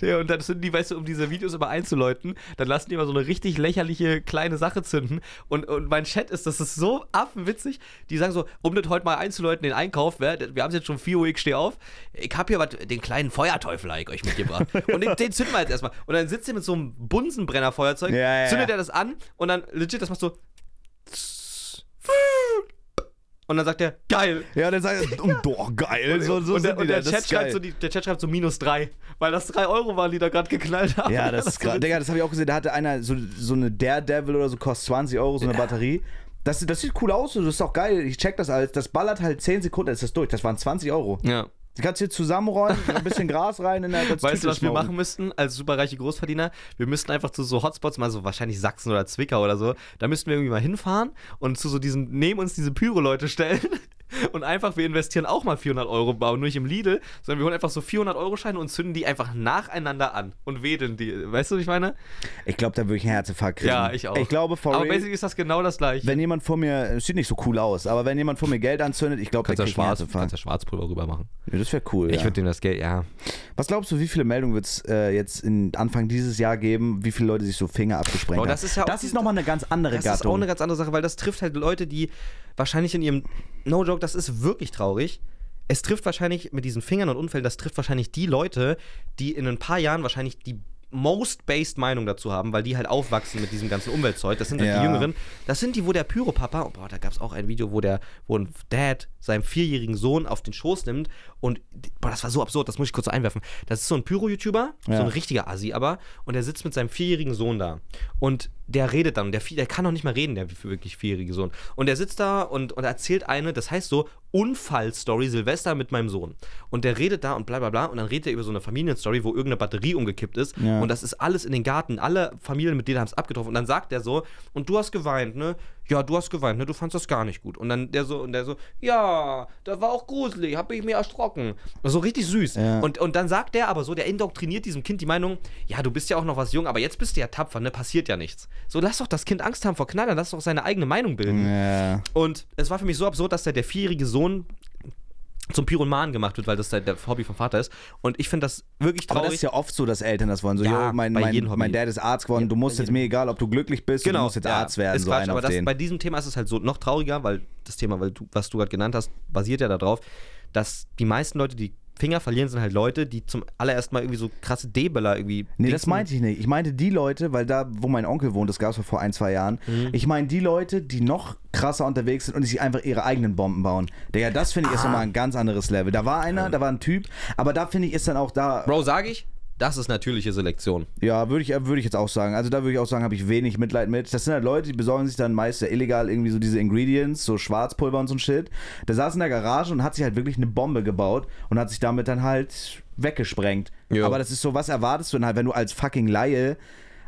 Ja, und dann sind die, weißt du, um diese Videos immer einzuleuten, dann lassen die immer so eine richtig lächerliche kleine Sache zünden. Und, und mein Chat ist, das ist so affenwitzig. Die sagen so, um das heute mal einzuleuten, den Einkauf, wir haben es jetzt schon 4 Uhr, ich stehe auf. Ich habe hier was, den kleinen Feuerteufel ich euch mitgebracht. und den, den, zünden wir jetzt erstmal. Und dann sitzt ihr mit so einem Bunsenbrennerfeuerzeug, ja, zündet er das an und dann legit, das macht so und dann sagt er, geil. Ja, dann sagt er, und, boah, geil. Und, so, so und, der, und der, Chat so der, Chat schreibt so, minus drei, weil das drei Euro waren, die da gerade geknallt haben. Ja, das, das ist krass. Digga, das habe ich auch gesehen. Da hatte einer so, so eine Daredevil oder so, kostet 20 Euro, so eine ja. Batterie. Das, das sieht cool aus, das ist auch geil. Ich check das alles. Das ballert halt 10 Sekunden, ist das durch. Das waren 20 Euro. Ja. Du kannst hier zusammenrollen, ein bisschen Gras rein in der Weißt du, was wir machen müssten als superreiche Großverdiener? Wir müssten einfach zu so Hotspots, mal so wahrscheinlich Sachsen oder Zwickau oder so, da müssten wir irgendwie mal hinfahren und zu so diesen, neben uns diese Pyro-Leute stellen und einfach, wir investieren auch mal 400 Euro, bauen nicht im Lidl, sondern wir holen einfach so 400 Euro Scheine und zünden die einfach nacheinander an und wedeln die. Weißt du, was ich meine? Ich glaube, da würde ich einen Herzinfarkt kriegen. Ja, ich auch. Ich glaube, for Aber basically ist das genau das gleiche. Wenn jemand vor mir, sieht nicht so cool aus, aber wenn jemand vor mir Geld anzündet, ich glaube, der kriegt schwarz, einen Kannst du Schwarzpulver rüber machen. Ja, das wäre cool. Ich ja. würde dem das Geld, ja. Was glaubst du, wie viele Meldungen wird es äh, jetzt in Anfang dieses Jahr geben, wie viele Leute sich so Finger abgesprengt haben? Das ist ja ist nochmal eine ganz andere das Gattung. Das ist auch eine ganz andere Sache, weil das trifft halt Leute, die wahrscheinlich in ihrem no joke, das ist wirklich traurig. Es trifft wahrscheinlich mit diesen Fingern und Unfällen, das trifft wahrscheinlich die Leute, die in ein paar Jahren wahrscheinlich die most based Meinung dazu haben, weil die halt aufwachsen mit diesem ganzen Umweltzeug. Das sind halt ja. die Jüngeren. Das sind die, wo der Pyropapa, oh, boah, da gab es auch ein Video, wo der, wo ein Dad seinem vierjährigen Sohn auf den Schoß nimmt und, boah, das war so absurd, das muss ich kurz einwerfen. Das ist so ein Pyro-YouTuber, ja. so ein richtiger Asi aber, und der sitzt mit seinem vierjährigen Sohn da. Und der redet dann. Der, der kann noch nicht mal reden, der wirklich vierjährige Sohn. Und der sitzt da und, und erzählt eine, das heißt so, Unfallstory Silvester mit meinem Sohn. Und der redet da und bla bla bla. Und dann redet er über so eine Familienstory, wo irgendeine Batterie umgekippt ist. Ja. Und das ist alles in den Garten. Alle Familien mit denen haben es abgetroffen. Und dann sagt er so, und du hast geweint, ne? ja, du hast geweint, ne? Du fandest das gar nicht gut. Und dann der so, und der so, ja, das war auch gruselig, hab ich mir erschrocken. So richtig süß. Ja. Und, und dann sagt der aber so, der indoktriniert diesem Kind die Meinung, ja, du bist ja auch noch was jung, aber jetzt bist du ja tapfer, ne? Passiert ja nichts. So, lass doch das Kind Angst haben vor Knallern, lass doch seine eigene Meinung bilden. Ja. Und es war für mich so absurd, dass der, der vierjährige Sohn zum Pyroman gemacht wird, weil das halt der Hobby vom Vater ist. Und ich finde das wirklich traurig. Aber das ist ja oft so, dass Eltern das wollen. So, ja, yo, mein, mein, mein Dad ist Arzt geworden, ja, du musst jetzt, mir egal, ob du glücklich bist, genau, du musst jetzt ja, Arzt werden. Ist so Quatsch, aber das, bei diesem Thema ist es halt so noch trauriger, weil das Thema, weil du, was du gerade genannt hast, basiert ja darauf, dass die meisten Leute, die Finger verlieren sind halt Leute, die zum allerersten Mal irgendwie so krasse Debeler irgendwie. Nee, dicken. das meinte ich nicht. Ich meinte die Leute, weil da, wo mein Onkel wohnt, das gab es vor ein, zwei Jahren. Mhm. Ich meine die Leute, die noch krasser unterwegs sind und sich einfach ihre eigenen Bomben bauen. Digga, das finde ich ah. ist nochmal ein ganz anderes Level. Da war einer, da war ein Typ, aber da finde ich ist dann auch da. Bro, sage ich, das ist natürliche Selektion. Ja, würde ich, würd ich jetzt auch sagen. Also da würde ich auch sagen, habe ich wenig Mitleid mit. Das sind halt Leute, die besorgen sich dann meist ja illegal irgendwie so diese Ingredients, so Schwarzpulver und so ein Shit. Der saß in der Garage und hat sich halt wirklich eine Bombe gebaut und hat sich damit dann halt weggesprengt. Jo. Aber das ist so, was erwartest du denn halt, wenn du als fucking Laie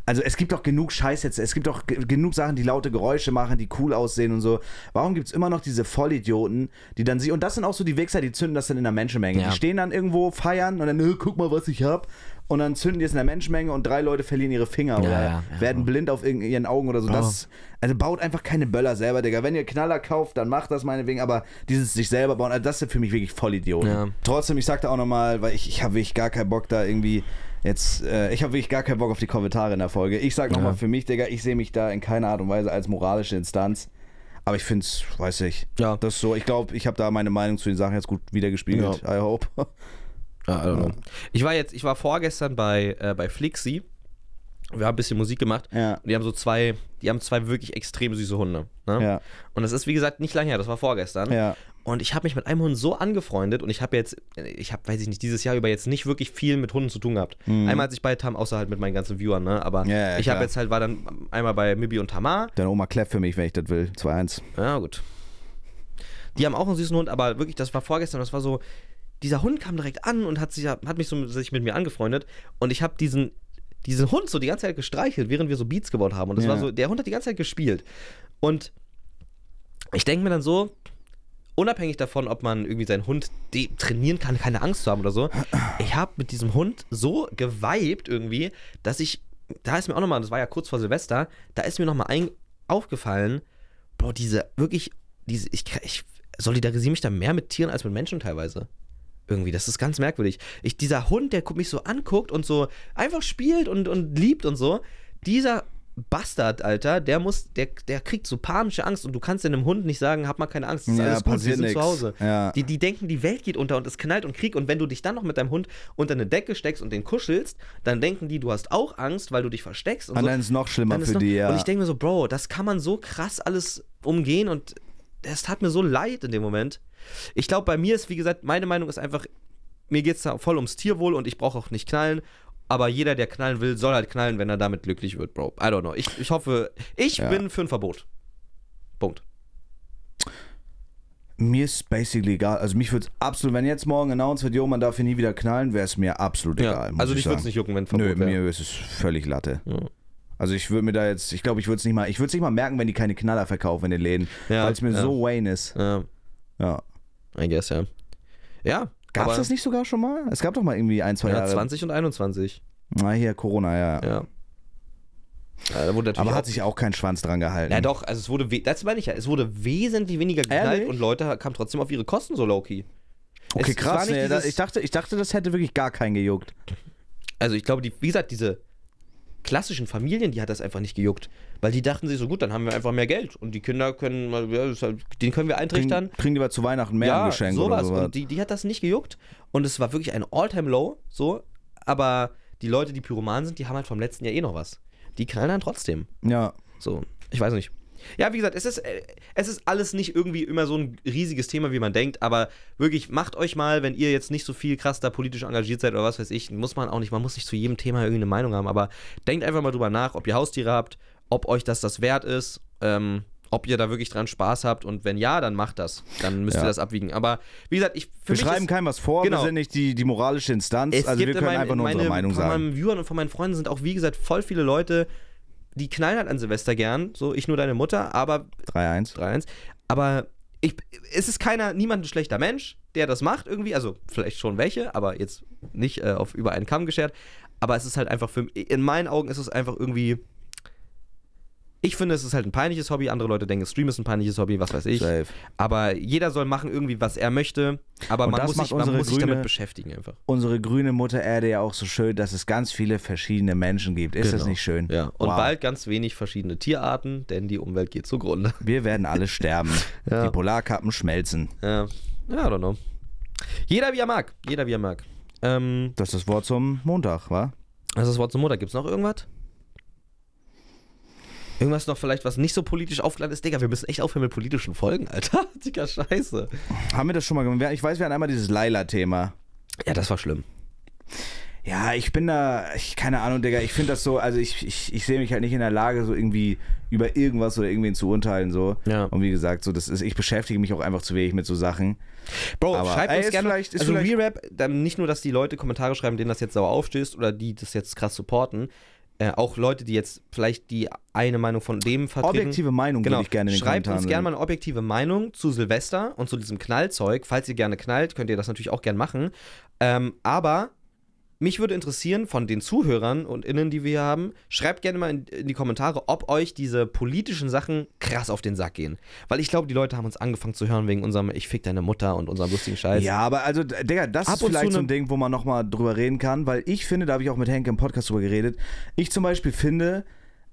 also es gibt doch genug Scheiß jetzt, es gibt doch genug Sachen, die laute Geräusche machen, die cool aussehen und so. Warum gibt es immer noch diese Vollidioten, die dann sie, und das sind auch so die Wichser, die zünden das dann in der Menschenmenge. Ja. Die stehen dann irgendwo, feiern und dann, äh, guck mal, was ich hab. Und dann zünden die es in der Menschenmenge und drei Leute verlieren ihre Finger ja, oder ja, werden blind auf ihren Augen oder so. Das, oh. also baut einfach keine Böller selber, Digga. Wenn ihr Knaller kauft, dann macht das meinetwegen, aber dieses sich selber bauen, also das sind für mich wirklich Vollidioten. Trotzdem, ich sag da auch nochmal, weil ich, ich habe wirklich gar keinen Bock da irgendwie Jetzt, äh, ich habe wirklich gar keinen Bock auf die Kommentare in der Folge. Ich sag nochmal ja. für mich, Digga, ich sehe mich da in keiner Art und Weise als moralische Instanz. Aber ich finde es, weiß ich. Ja. Das ist so, ich glaube, ich habe da meine Meinung zu den Sachen jetzt gut wiedergespiegelt. Ja. I hope. Ja, ich war jetzt, ich war vorgestern bei, äh, bei Flixi wir haben ein bisschen Musik gemacht. Ja. die haben so zwei, die haben zwei wirklich extrem süße Hunde. Ne? Ja. Und das ist, wie gesagt, nicht lange her, das war vorgestern. Ja. Und ich habe mich mit einem Hund so angefreundet und ich habe jetzt, ich habe, weiß ich nicht, dieses Jahr über jetzt nicht wirklich viel mit Hunden zu tun gehabt. Mhm. Einmal als ich bei Tam, außer halt mit meinen ganzen Viewern, ne? Aber ja, ich habe jetzt halt, war dann einmal bei Mibi und Tamar. Deine Oma kläfft für mich, wenn ich das will. 2-1. Ja, gut. Die haben auch einen süßen Hund, aber wirklich, das war vorgestern, das war so, dieser Hund kam direkt an und hat, sich, hat mich so sich mit mir angefreundet und ich habe diesen diesen Hund so die ganze Zeit gestreichelt, während wir so Beats gebaut haben. Und das ja. war so, der Hund hat die ganze Zeit gespielt. Und ich denke mir dann so, unabhängig davon, ob man irgendwie seinen Hund trainieren kann, keine Angst zu haben oder so, ich habe mit diesem Hund so geweibt irgendwie, dass ich, da ist mir auch nochmal, das war ja kurz vor Silvester, da ist mir nochmal aufgefallen, boah, diese wirklich, diese, ich, ich solidarisiere mich da mehr mit Tieren als mit Menschen teilweise. Irgendwie, das ist ganz merkwürdig. Ich, dieser Hund, der mich so anguckt und so einfach spielt und, und liebt und so, dieser Bastard, Alter, der muss, der, der kriegt so panische Angst und du kannst einem Hund nicht sagen, hab mal keine Angst, es ist ja, alles gut, wir sind nix. zu Hause. Ja. Die, die denken, die Welt geht unter und es knallt und Krieg und wenn du dich dann noch mit deinem Hund unter eine Decke steckst und den kuschelst, dann denken die, du hast auch Angst, weil du dich versteckst. Und, und ah, so. dann ist es noch schlimmer für noch, die, ja. Und ich denke mir so, Bro, das kann man so krass alles umgehen und es tat mir so leid in dem Moment. Ich glaube, bei mir ist, wie gesagt, meine Meinung ist einfach, mir geht es da voll ums Tierwohl und ich brauche auch nicht knallen. Aber jeder, der knallen will, soll halt knallen, wenn er damit glücklich wird, Bro. I don't know. Ich, ich hoffe, ich ja. bin für ein Verbot. Punkt. Mir ist basically egal. Also mich würde es absolut, wenn jetzt morgen announced wird, jo, man darf hier nie wieder knallen, wäre es mir absolut ja. egal. Also dich würde es nicht jucken, wenn Verbot Nö, wäre. mir ist es völlig Latte. Ja. Also ich würde mir da jetzt, ich glaube, ich würde es nicht mal, ich würde nicht mal merken, wenn die keine Knaller verkaufen in den Läden, ja, weil es mir ja. so Wayne ist. Ja. ja. I guess, ja. Ja. Gab es das nicht sogar schon mal? Es gab doch mal irgendwie ein, zwei ja, Jahre. 20 und 21. Na ah, hier, Corona, ja. Ja. Ja, aber hat sich auch kein Schwanz dran gehalten. Ja, doch, also es wurde, das meine ich ja, es wurde wesentlich weniger geknallt Ehrlich? und Leute kamen trotzdem auf ihre Kosten so low-key. Okay, es, krass, es nee, ich, dachte, ich dachte, das hätte wirklich gar keinen gejuckt. Also ich glaube, die, wie gesagt, diese klassischen Familien, die hat das einfach nicht gejuckt. Weil die dachten sich so, gut, dann haben wir einfach mehr Geld. Und die Kinder können, ja, halt, den können wir eintrichtern. Kriegen, kriegen die mal zu Weihnachten mehr ja, Geschenke sowas. oder sowas. Und die, die hat das nicht gejuckt. Und es war wirklich ein All-Time-Low, so. Aber die Leute, die Pyromanen sind, die haben halt vom letzten Jahr eh noch was. Die knallen dann trotzdem. Ja. So, ich weiß nicht. Ja, wie gesagt, es ist, äh, es ist alles nicht irgendwie immer so ein riesiges Thema, wie man denkt, aber wirklich macht euch mal, wenn ihr jetzt nicht so viel krass da politisch engagiert seid oder was weiß ich, muss man auch nicht, man muss nicht zu jedem Thema irgendeine Meinung haben, aber denkt einfach mal drüber nach, ob ihr Haustiere habt, ob euch das das wert ist, ähm, ob ihr da wirklich dran Spaß habt und wenn ja, dann macht das. Dann müsst ja. ihr das abwiegen. Aber wie gesagt, ich für Wir mich schreiben ist, keinem was vor, genau. wir sind nicht die, die moralische Instanz. Es also wir können mein, einfach nur meine, unsere Meinung von sagen. Von meinen Viewern und von meinen Freunden sind auch, wie gesagt, voll viele Leute, die knallen halt an Silvester gern, so ich nur deine Mutter, aber. 3-1. 3-1. Aber ich, es ist keiner, niemand ein schlechter Mensch, der das macht irgendwie. Also vielleicht schon welche, aber jetzt nicht äh, auf über einen Kamm geschert. Aber es ist halt einfach für in meinen Augen ist es einfach irgendwie ich finde, es ist halt ein peinliches Hobby. Andere Leute denken, Stream ist ein peinliches Hobby, was weiß ich. Safe. Aber jeder soll machen irgendwie, was er möchte. Aber man muss, sich, man muss, sich, damit beschäftigen einfach. Unsere grüne Mutter Erde ja auch so schön, dass es ganz viele verschiedene Menschen gibt. Ist genau. das nicht schön? Ja. Und wow. bald ganz wenig verschiedene Tierarten, denn die Umwelt geht zugrunde. Wir werden alle sterben. ja. Die Polarkappen schmelzen. Ja, ja I don't know. Jeder wie er mag. Jeder wie er mag. Ähm, das ist das Wort zum Montag, wa? Das ist das Wort zum Montag. Gibt es noch irgendwas? Irgendwas noch vielleicht, was nicht so politisch aufgeladen ist. Digga, wir müssen echt aufhören mit politischen Folgen, Alter. Dicker scheiße. Haben wir das schon mal gemacht? Ich weiß, wir hatten einmal dieses Laila-Thema. Ja, das war schlimm. Ja, ich bin da, ich, keine Ahnung, Digga, ich finde das so, also ich, ich, ich sehe mich halt nicht in der Lage, so irgendwie über irgendwas oder irgendwen zu urteilen, so. Ja. Und wie gesagt, so, das ist, ich beschäftige mich auch einfach zu wenig mit so Sachen. Bro, Aber, schreib ey, uns gerne, vielleicht, also vielleicht, rap dann nicht nur, dass die Leute Kommentare schreiben, denen das jetzt sauer aufstößt oder die das jetzt krass supporten, äh, auch Leute, die jetzt vielleicht die eine Meinung von dem vertreten. Objektive Meinung genau. würde ich gerne in den Schreibt uns gerne mal eine objektive Meinung zu Silvester und zu diesem Knallzeug. Falls ihr gerne knallt, könnt ihr das natürlich auch gerne machen. Ähm, aber mich würde interessieren von den Zuhörern und Innen, die wir hier haben, schreibt gerne mal in, in die Kommentare, ob euch diese politischen Sachen krass auf den Sack gehen. Weil ich glaube, die Leute haben uns angefangen zu hören wegen unserem Ich fick deine Mutter und unserem lustigen Scheiß. Ja, aber also, Digga, das Ab ist vielleicht so ein ne Ding, wo man nochmal drüber reden kann, weil ich finde, da habe ich auch mit Henke im Podcast drüber geredet. Ich zum Beispiel finde,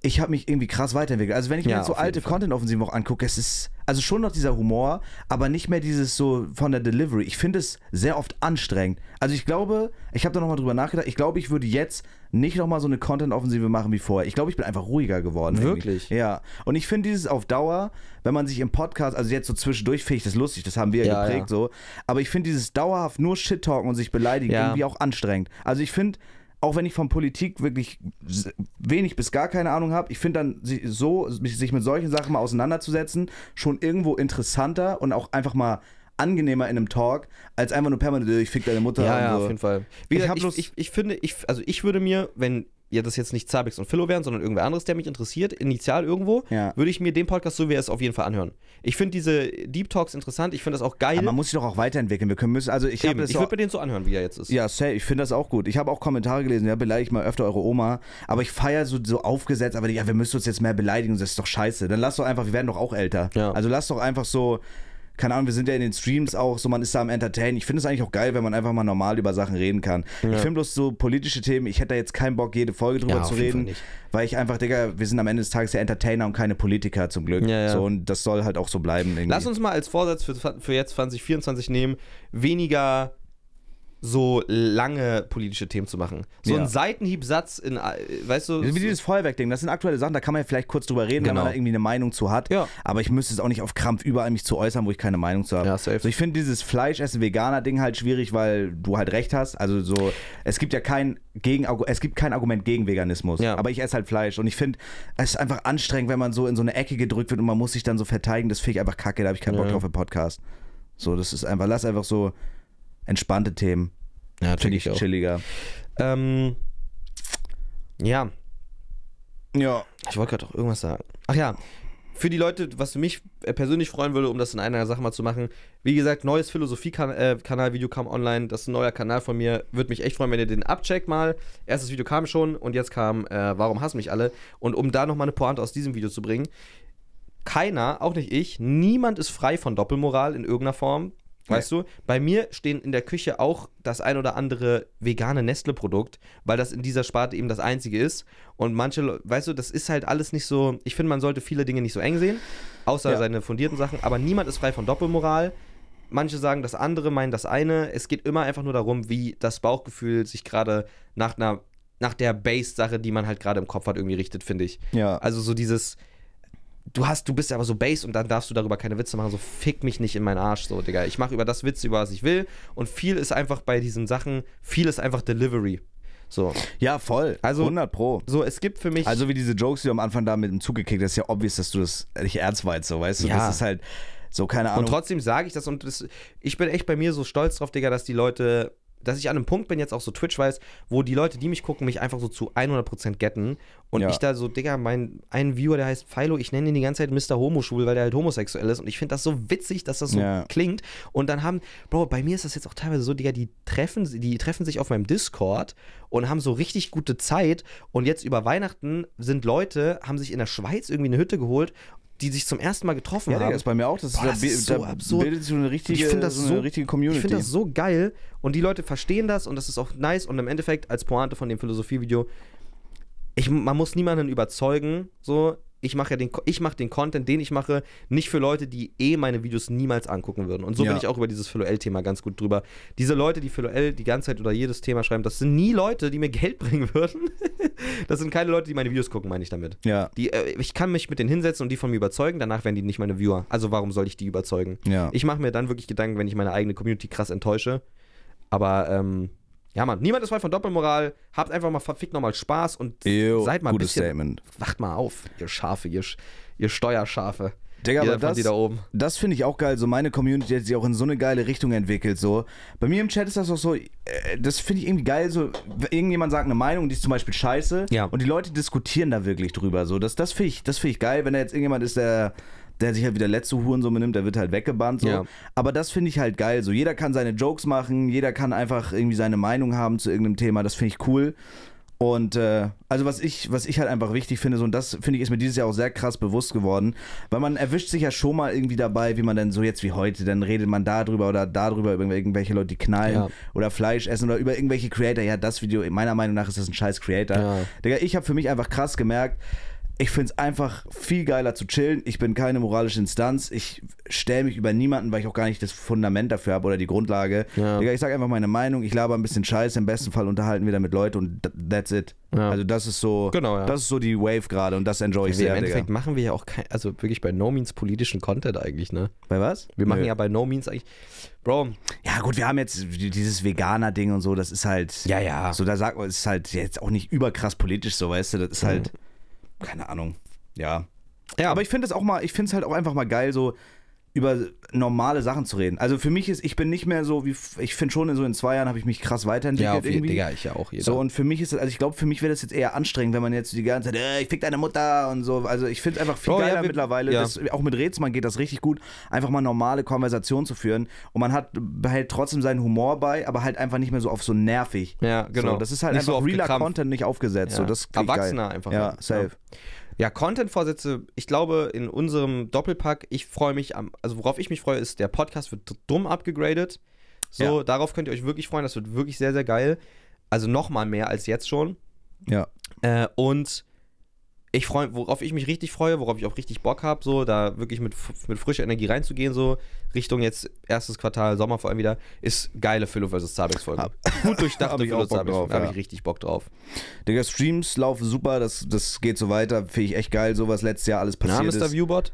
ich habe mich irgendwie krass weiterentwickelt. Also wenn ich mir jetzt so alte Content-Offensiven auch angucke, es ist also schon noch dieser Humor, aber nicht mehr dieses so von der Delivery. Ich finde es sehr oft anstrengend. Also ich glaube, ich habe da nochmal drüber nachgedacht, ich glaube, ich würde jetzt nicht nochmal so eine Content-Offensive machen wie vorher. Ich glaube, ich bin einfach ruhiger geworden. Wirklich? Irgendwie. Ja. Und ich finde dieses auf Dauer, wenn man sich im Podcast, also jetzt so zwischendurch finde ich das lustig, das haben wir ja, geprägt ja. so, aber ich finde dieses dauerhaft nur Shit-Talken und sich beleidigen irgendwie auch anstrengend. Also ich finde, auch wenn ich von Politik wirklich wenig bis gar keine Ahnung habe, ich finde dann so, sich mit solchen Sachen mal auseinanderzusetzen, schon irgendwo interessanter und auch einfach mal angenehmer in einem Talk, als einfach nur permanent, äh, ich fick deine Mutter. Ja, ja so. auf jeden Fall. Wie gesagt, ich, ich, ich, ich, finde, ich, also ich würde mir, wenn ja das jetzt nicht Zabix und Philo wären, sondern irgendwer anderes, der mich interessiert, initial irgendwo, ja. würde ich mir den Podcast, so wie er ist, auf jeden Fall anhören. Ich finde diese Deep Talks interessant, ich finde das auch geil. Aber man muss sich doch auch weiterentwickeln. Wir können müssen, also ich ich würde mir den so anhören, wie er jetzt ist. Ja, say, ich finde das auch gut. Ich habe auch Kommentare gelesen, ja, beleidige ich mal öfter eure Oma, aber ich feiere so, so aufgesetzt, aber ja, wir müssen uns jetzt mehr beleidigen, das ist doch scheiße. Dann lass doch einfach, wir werden doch auch älter. Ja. Also lass doch einfach so keine Ahnung, wir sind ja in den Streams auch so, man ist da am Entertain. Ich finde es eigentlich auch geil, wenn man einfach mal normal über Sachen reden kann. Ja. Ich finde bloß so politische Themen, ich hätte da jetzt keinen Bock, jede Folge drüber ja, zu reden, weil ich einfach, Digga, wir sind am Ende des Tages ja Entertainer und keine Politiker zum Glück. Ja, so, und das soll halt auch so bleiben. Irgendwie. Lass uns mal als Vorsatz für, für jetzt 2024 nehmen, weniger so lange politische Themen zu machen. So ja. ein Seitenhiebsatz in, äh, weißt du. Wie so dieses Feuerwerk-Ding, das sind aktuelle Sachen, da kann man ja vielleicht kurz drüber reden, genau. wenn man genau. da irgendwie eine Meinung zu hat. Ja. Aber ich müsste es auch nicht auf Krampf überall mich zu äußern, wo ich keine Meinung zu habe. Ja, safe. Also ich finde dieses Fleischessen-Veganer-Ding halt schwierig, weil du halt recht hast. Also so, es gibt ja kein gegen, es gibt kein Argument gegen Veganismus. Ja. Aber ich esse halt Fleisch und ich finde, es ist einfach anstrengend, wenn man so in so eine Ecke gedrückt wird und man muss sich dann so verteidigen. Das finde ich einfach kacke, da habe ich keinen Bock drauf im Podcast. So, das ist einfach, lass einfach so entspannte Themen. Ja, finde ich auch. Chilliger. Ähm, ja. Ja. Ich wollte gerade auch irgendwas sagen. Ach ja. Für die Leute, was mich äh, persönlich freuen würde, um das in einer Sache mal zu machen. Wie gesagt, neues Philosophie-Kanal-Video äh, kam online. Das ist ein neuer Kanal von mir. Würde mich echt freuen, wenn ihr den abcheckt mal. Erstes Video kam schon und jetzt kam äh, Warum hassen mich alle? Und um da nochmal eine Pointe aus diesem Video zu bringen keiner, auch nicht ich, niemand ist frei von Doppelmoral in irgendeiner Form. Weißt nee. du, bei mir stehen in der Küche auch das ein oder andere vegane Nestle-Produkt, weil das in dieser Sparte eben das einzige ist. Und manche, weißt du, das ist halt alles nicht so. Ich finde, man sollte viele Dinge nicht so eng sehen, außer ja. seine fundierten Sachen. Aber niemand ist frei von Doppelmoral. Manche sagen das andere, meinen das eine. Es geht immer einfach nur darum, wie das Bauchgefühl sich gerade nach nach der Base-Sache, die man halt gerade im Kopf hat, irgendwie richtet, finde ich. Ja. Also so dieses, du hast, du bist aber so base und dann darfst du darüber keine Witze machen, so fick mich nicht in meinen Arsch, so, Digga. Ich mache über das Witze, über was ich will und viel ist einfach bei diesen Sachen, viel ist einfach Delivery. So. Ja, voll. Also, 100 Pro. So, es gibt für mich. Also, wie diese Jokes, die du am Anfang da mit dem Zug gekickt hast, ist ja obvious, dass du das nicht ernst meinst, so, weißt du? Ja. Das ist halt so, keine Ahnung. Und trotzdem sage ich das und das, ich bin echt bei mir so stolz drauf, Digga, dass die Leute dass ich an einem Punkt bin, jetzt auch so Twitch weiß, wo die Leute, die mich gucken, mich einfach so zu 100% getten. Und ja. ich da so, Digga, mein ein Viewer, der heißt Philo, ich nenne ihn die ganze Zeit Mr. Homoschul, weil der halt homosexuell ist. Und ich finde das so witzig, dass das so ja. klingt. Und dann haben, Bro, bei mir ist das jetzt auch teilweise so, Digga, die treffen, die treffen sich auf meinem Discord und haben so richtig gute Zeit. Und jetzt über Weihnachten sind Leute, haben sich in der Schweiz irgendwie eine Hütte geholt die sich zum ersten Mal getroffen ja, haben. Ja, das ist bei mir auch. Das, Boah, das ist, da, so da absurd. bildet sich eine richtige, ich das so, so, richtige Community. Ich finde das so geil und die Leute verstehen das und das ist auch nice und im Endeffekt als Pointe von dem Philosophievideo, ich, man muss niemanden überzeugen, so ich mache ja den, ich mache den Content, den ich mache, nicht für Leute, die eh meine Videos niemals angucken würden. Und so ja. bin ich auch über dieses Philoel-Thema ganz gut drüber. Diese Leute, die Philoel die ganze Zeit oder jedes Thema schreiben, das sind nie Leute, die mir Geld bringen würden. das sind keine Leute, die meine Videos gucken, meine ich damit. Ja. Die, äh, ich kann mich mit denen hinsetzen und die von mir überzeugen, danach werden die nicht meine Viewer. Also warum soll ich die überzeugen? Ja. Ich mache mir dann wirklich Gedanken, wenn ich meine eigene Community krass enttäusche. Aber ähm, ja, Mann, niemand ist frei von Doppelmoral. Habt einfach mal verfickt nochmal Spaß und Ew, seid mal ein bisschen. Statement. Wacht mal auf, ihr Schafe, ihr, ihr Steuerschafe. Digga, aber das, da oben. das finde ich auch geil. So meine Community hat sich auch in so eine geile Richtung entwickelt. So bei mir im Chat ist das auch so. Äh, das finde ich irgendwie geil. So irgendjemand sagt eine Meinung, die ist zum Beispiel scheiße. Ja. Und die Leute diskutieren da wirklich drüber. So das, das finde ich, das finde ich geil, wenn da jetzt irgendjemand ist, der der sich halt wieder letzte Huren so benimmt, der wird halt weggebannt. So. Ja. Aber das finde ich halt geil. So, jeder kann seine Jokes machen, jeder kann einfach irgendwie seine Meinung haben zu irgendeinem Thema. Das finde ich cool. Und äh, also was ich, was ich halt einfach wichtig finde, so, und das finde ich, ist mir dieses Jahr auch sehr krass bewusst geworden, weil man erwischt sich ja schon mal irgendwie dabei, wie man dann so jetzt wie heute, dann redet man darüber oder darüber über irgendwelche Leute, die knallen ja. oder Fleisch essen oder über irgendwelche Creator. Ja, das Video, meiner Meinung nach ist das ein scheiß Creator. Ja. Digga, ich habe für mich einfach krass gemerkt, ich finde es einfach viel geiler zu chillen. Ich bin keine moralische Instanz. Ich stelle mich über niemanden, weil ich auch gar nicht das Fundament dafür habe oder die Grundlage. Ja. Ich sage einfach meine Meinung, ich laber ein bisschen Scheiß. Im besten Fall unterhalten wir damit Leute und that's it. Ja. Also das ist so, genau, ja. das ist so die Wave gerade und das enjoy ich ja, sehr. Im Endeffekt Digga. machen wir ja auch kein, also wirklich bei No Means politischen Content eigentlich, ne? Bei was? Wir Nö. machen ja bei No Means eigentlich, Bro. Ja gut, wir haben jetzt dieses Veganer-Ding und so, das ist halt, ja ja. So da sagt man, ist halt jetzt auch nicht überkrass politisch, so weißt du, das ist halt. Mhm keine Ahnung. Ja. Ja, aber ich finde es auch mal, ich finde es halt auch einfach mal geil, so, über normale Sachen zu reden. Also für mich ist, ich bin nicht mehr so wie, ich finde schon, in so in zwei Jahren habe ich mich krass weiterentwickelt. Ja, auf jeden, Digga, ich ja auch. Jeder. So, und für mich ist das, also ich glaube, für mich wäre das jetzt eher anstrengend, wenn man jetzt die ganze Zeit, äh, ich fick deine Mutter und so. Also ich finde es einfach viel oh, geiler ja, wir, mittlerweile. Ja. Das, auch mit Rätsmann geht das richtig gut, einfach mal normale Konversationen zu führen. Und man hat, behält trotzdem seinen Humor bei, aber halt einfach nicht mehr so auf so nervig. Ja, genau. So, das ist halt nicht einfach so realer Content nicht aufgesetzt. Ja. So, das Erwachsener geil. einfach. Ja, safe. Ja, Content-Vorsätze, ich glaube, in unserem Doppelpack, ich freue mich am, also worauf ich mich freue, ist, der Podcast wird dumm abgegradet. So, ja. darauf könnt ihr euch wirklich freuen. Das wird wirklich sehr, sehr geil. Also nochmal mehr als jetzt schon. Ja. Äh, und ich freue, worauf ich mich richtig freue, worauf ich auch richtig Bock habe, so da wirklich mit, mit frischer Energie reinzugehen, so Richtung jetzt erstes Quartal, Sommer vor allem wieder, ist geile Philo vs. Zabex Folge. Hab, Gut durchdachte Philo Zabex Folge, ja. habe ich richtig Bock drauf. Digga, Streams laufen super, das, das geht so weiter, finde ich echt geil, so was letztes Jahr alles passiert Na, Mr. ist. Viewbot?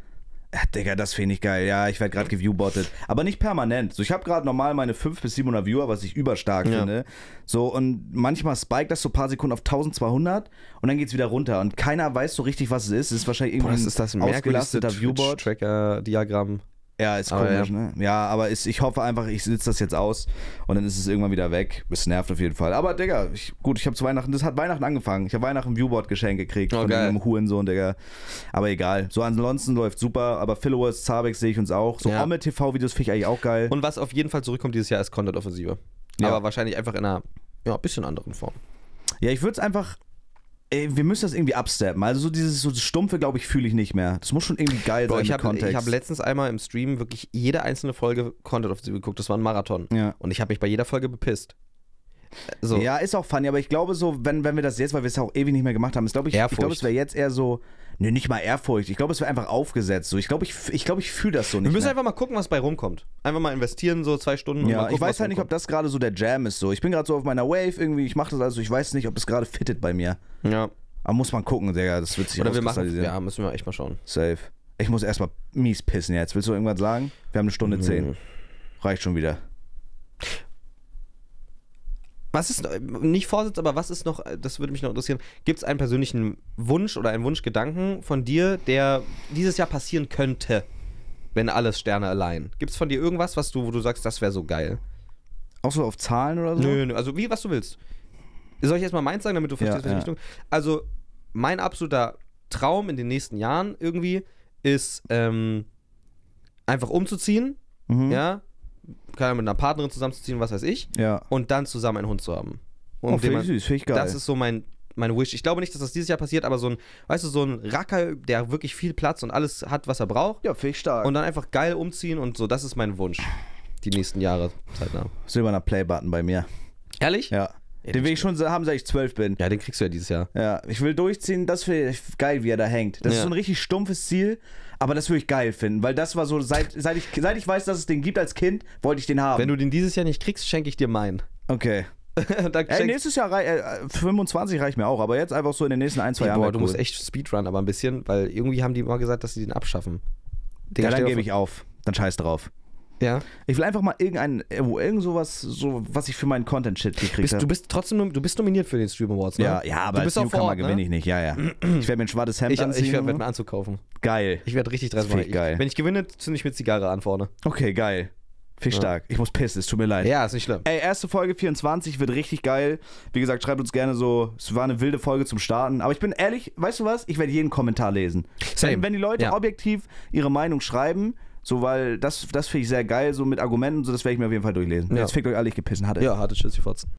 Ah, Digga, das finde ich geil. Ja, ich werde gerade geviewbottet. Aber nicht permanent. So, ich habe gerade normal meine 500 bis 700 Viewer, was ich überstark ja. finde. So, und manchmal spiked das so ein paar Sekunden auf 1200 und dann geht es wieder runter. Und keiner weiß so richtig, was es ist. Es ist wahrscheinlich irgendwas. Boah, ist das ein ausgelasteter Viewbot. Tracker-Diagramm. Ja, ist aber komisch, ja. ne? Ja, aber ist, ich hoffe einfach, ich sitze das jetzt aus und dann ist es irgendwann wieder weg. Es nervt auf jeden Fall. Aber, Digga, ich, gut, ich habe zu Weihnachten, das hat Weihnachten angefangen. Ich habe Weihnachten ein Viewboard-Geschenk gekriegt oh, von geil. einem Hurensohn, Digga. Aber egal. So ansonsten läuft super, aber Followers, Zabex sehe ich uns auch. So ja. Omme-TV-Videos finde ich eigentlich auch geil. Und was auf jeden Fall zurückkommt dieses Jahr ist Content-Offensive. Ja. Aber wahrscheinlich einfach in einer, ja, bisschen anderen Form. Ja, ich würde es einfach Ey, wir müssen das irgendwie absteppen. Also so dieses so Stumpfe, glaube ich, fühle ich nicht mehr. Das muss schon irgendwie geil Bro, sein ich hab, Ich habe letztens einmal im Stream wirklich jede einzelne Folge Content of the geguckt. Das war ein Marathon. Ja. Und ich habe mich bei jeder Folge bepisst. So. Ja, ist auch funny, aber ich glaube so, wenn, wenn wir das jetzt, weil wir es auch ewig nicht mehr gemacht haben, ist, glaube ich, Ehrfurcht. ich glaube, es wäre jetzt eher so, ne, nicht mal Ehrfurcht. Ich glaube, es wäre einfach aufgesetzt. So. Ich glaube, ich, ich, glaub, ich fühle das so nicht. Wir müssen mehr. einfach mal gucken, was bei rumkommt. Einfach mal investieren, so zwei Stunden. Ja, gucken, ich weiß halt nicht, ob das gerade so der Jam ist. So. Ich bin gerade so auf meiner Wave irgendwie, ich mache das also, ich weiß nicht, ob es gerade fittet bei mir. Ja. Aber muss man gucken, Digga, das wird sich Oder wir machen, ja, müssen wir echt mal schauen. Safe. Ich muss erstmal mies pissen jetzt. Willst du irgendwas sagen? Wir haben eine Stunde mhm. zehn. Reicht schon wieder. Was ist, nicht Vorsitz, aber was ist noch, das würde mich noch interessieren, gibt es einen persönlichen Wunsch oder einen Wunschgedanken von dir, der dieses Jahr passieren könnte, wenn alles Sterne allein? Gibt es von dir irgendwas, was du, wo du sagst, das wäre so geil? Auch so auf Zahlen oder so? Nö, nö, also wie, was du willst. Soll ich erstmal meins sagen, damit du verstehst, ja, welche ja. Richtung? Also, mein absoluter Traum in den nächsten Jahren irgendwie ist, ähm, einfach umzuziehen, mhm. ja, keine mit einer Partnerin zusammenzuziehen, was weiß ich. Ja. Und dann zusammen einen Hund zu haben. Und oh, finde süß, finde ich geil. Das ist so mein, mein Wish. Ich glaube nicht, dass das dieses Jahr passiert, aber so ein, weißt du, so ein Racker, der wirklich viel Platz und alles hat, was er braucht. Ja, finde ich stark. Und dann einfach geil umziehen und so, das ist mein Wunsch. Die nächsten Jahre zeitnah. Silberner Playbutton bei mir. Ehrlich? Ja. Den, den will ich schon haben, seit ich zwölf bin. Ja, den kriegst du ja dieses Jahr. Ja, ich will durchziehen, das finde ich geil, wie er da hängt. Das ja. ist so ein richtig stumpfes Ziel, aber das würde ich geil finden, weil das war so, seit, seit, ich, seit ich weiß, dass es den gibt als Kind, wollte ich den haben. Wenn du den dieses Jahr nicht kriegst, schenke ich dir meinen. Okay. Ey, nächstes Jahr rei äh, 25 reicht mir auch, aber jetzt einfach so in den nächsten ein, zwei Jahren. Boah, du musst echt Speedrun, aber ein bisschen, weil irgendwie haben die immer gesagt, dass sie den abschaffen. Den ja, dann gebe ich auf. Dann scheiß drauf. Ja. Ich will einfach mal irgendein, äh, irgend sowas, so, was ich für meinen Content-Shit gekriegt habe. Du bist trotzdem, du bist nominiert für den Stream Awards, ne? Ja, ja, aber du bist als ne? gewinne ich nicht, ja, ja. Ich werde mir ein schwarzes Hemd ich, anziehen. Ich werde mir ne? einen Anzug kaufen. Geil. Ich werde richtig dran machen. geil. Wenn ich gewinne, zünde ich mit Zigarre an vorne. Okay, geil. Viel stark. Ich muss pissen, es tut mir leid. Ja, ist nicht schlimm. Ey, erste Folge 24 wird richtig geil. Wie gesagt, schreibt uns gerne so, es war eine wilde Folge zum Starten. Aber ich bin ehrlich, weißt du was? Ich werde jeden Kommentar lesen. Same. Wenn, wenn die Leute ja. objektiv ihre Meinung schreiben, so, weil das, das finde ich sehr geil, so mit Argumenten, so das werde ich mir auf jeden Fall durchlesen. Ja. Jetzt fickt euch alle, ich gepissen hatte. Ja, hatte Tschüss, die Fotzen.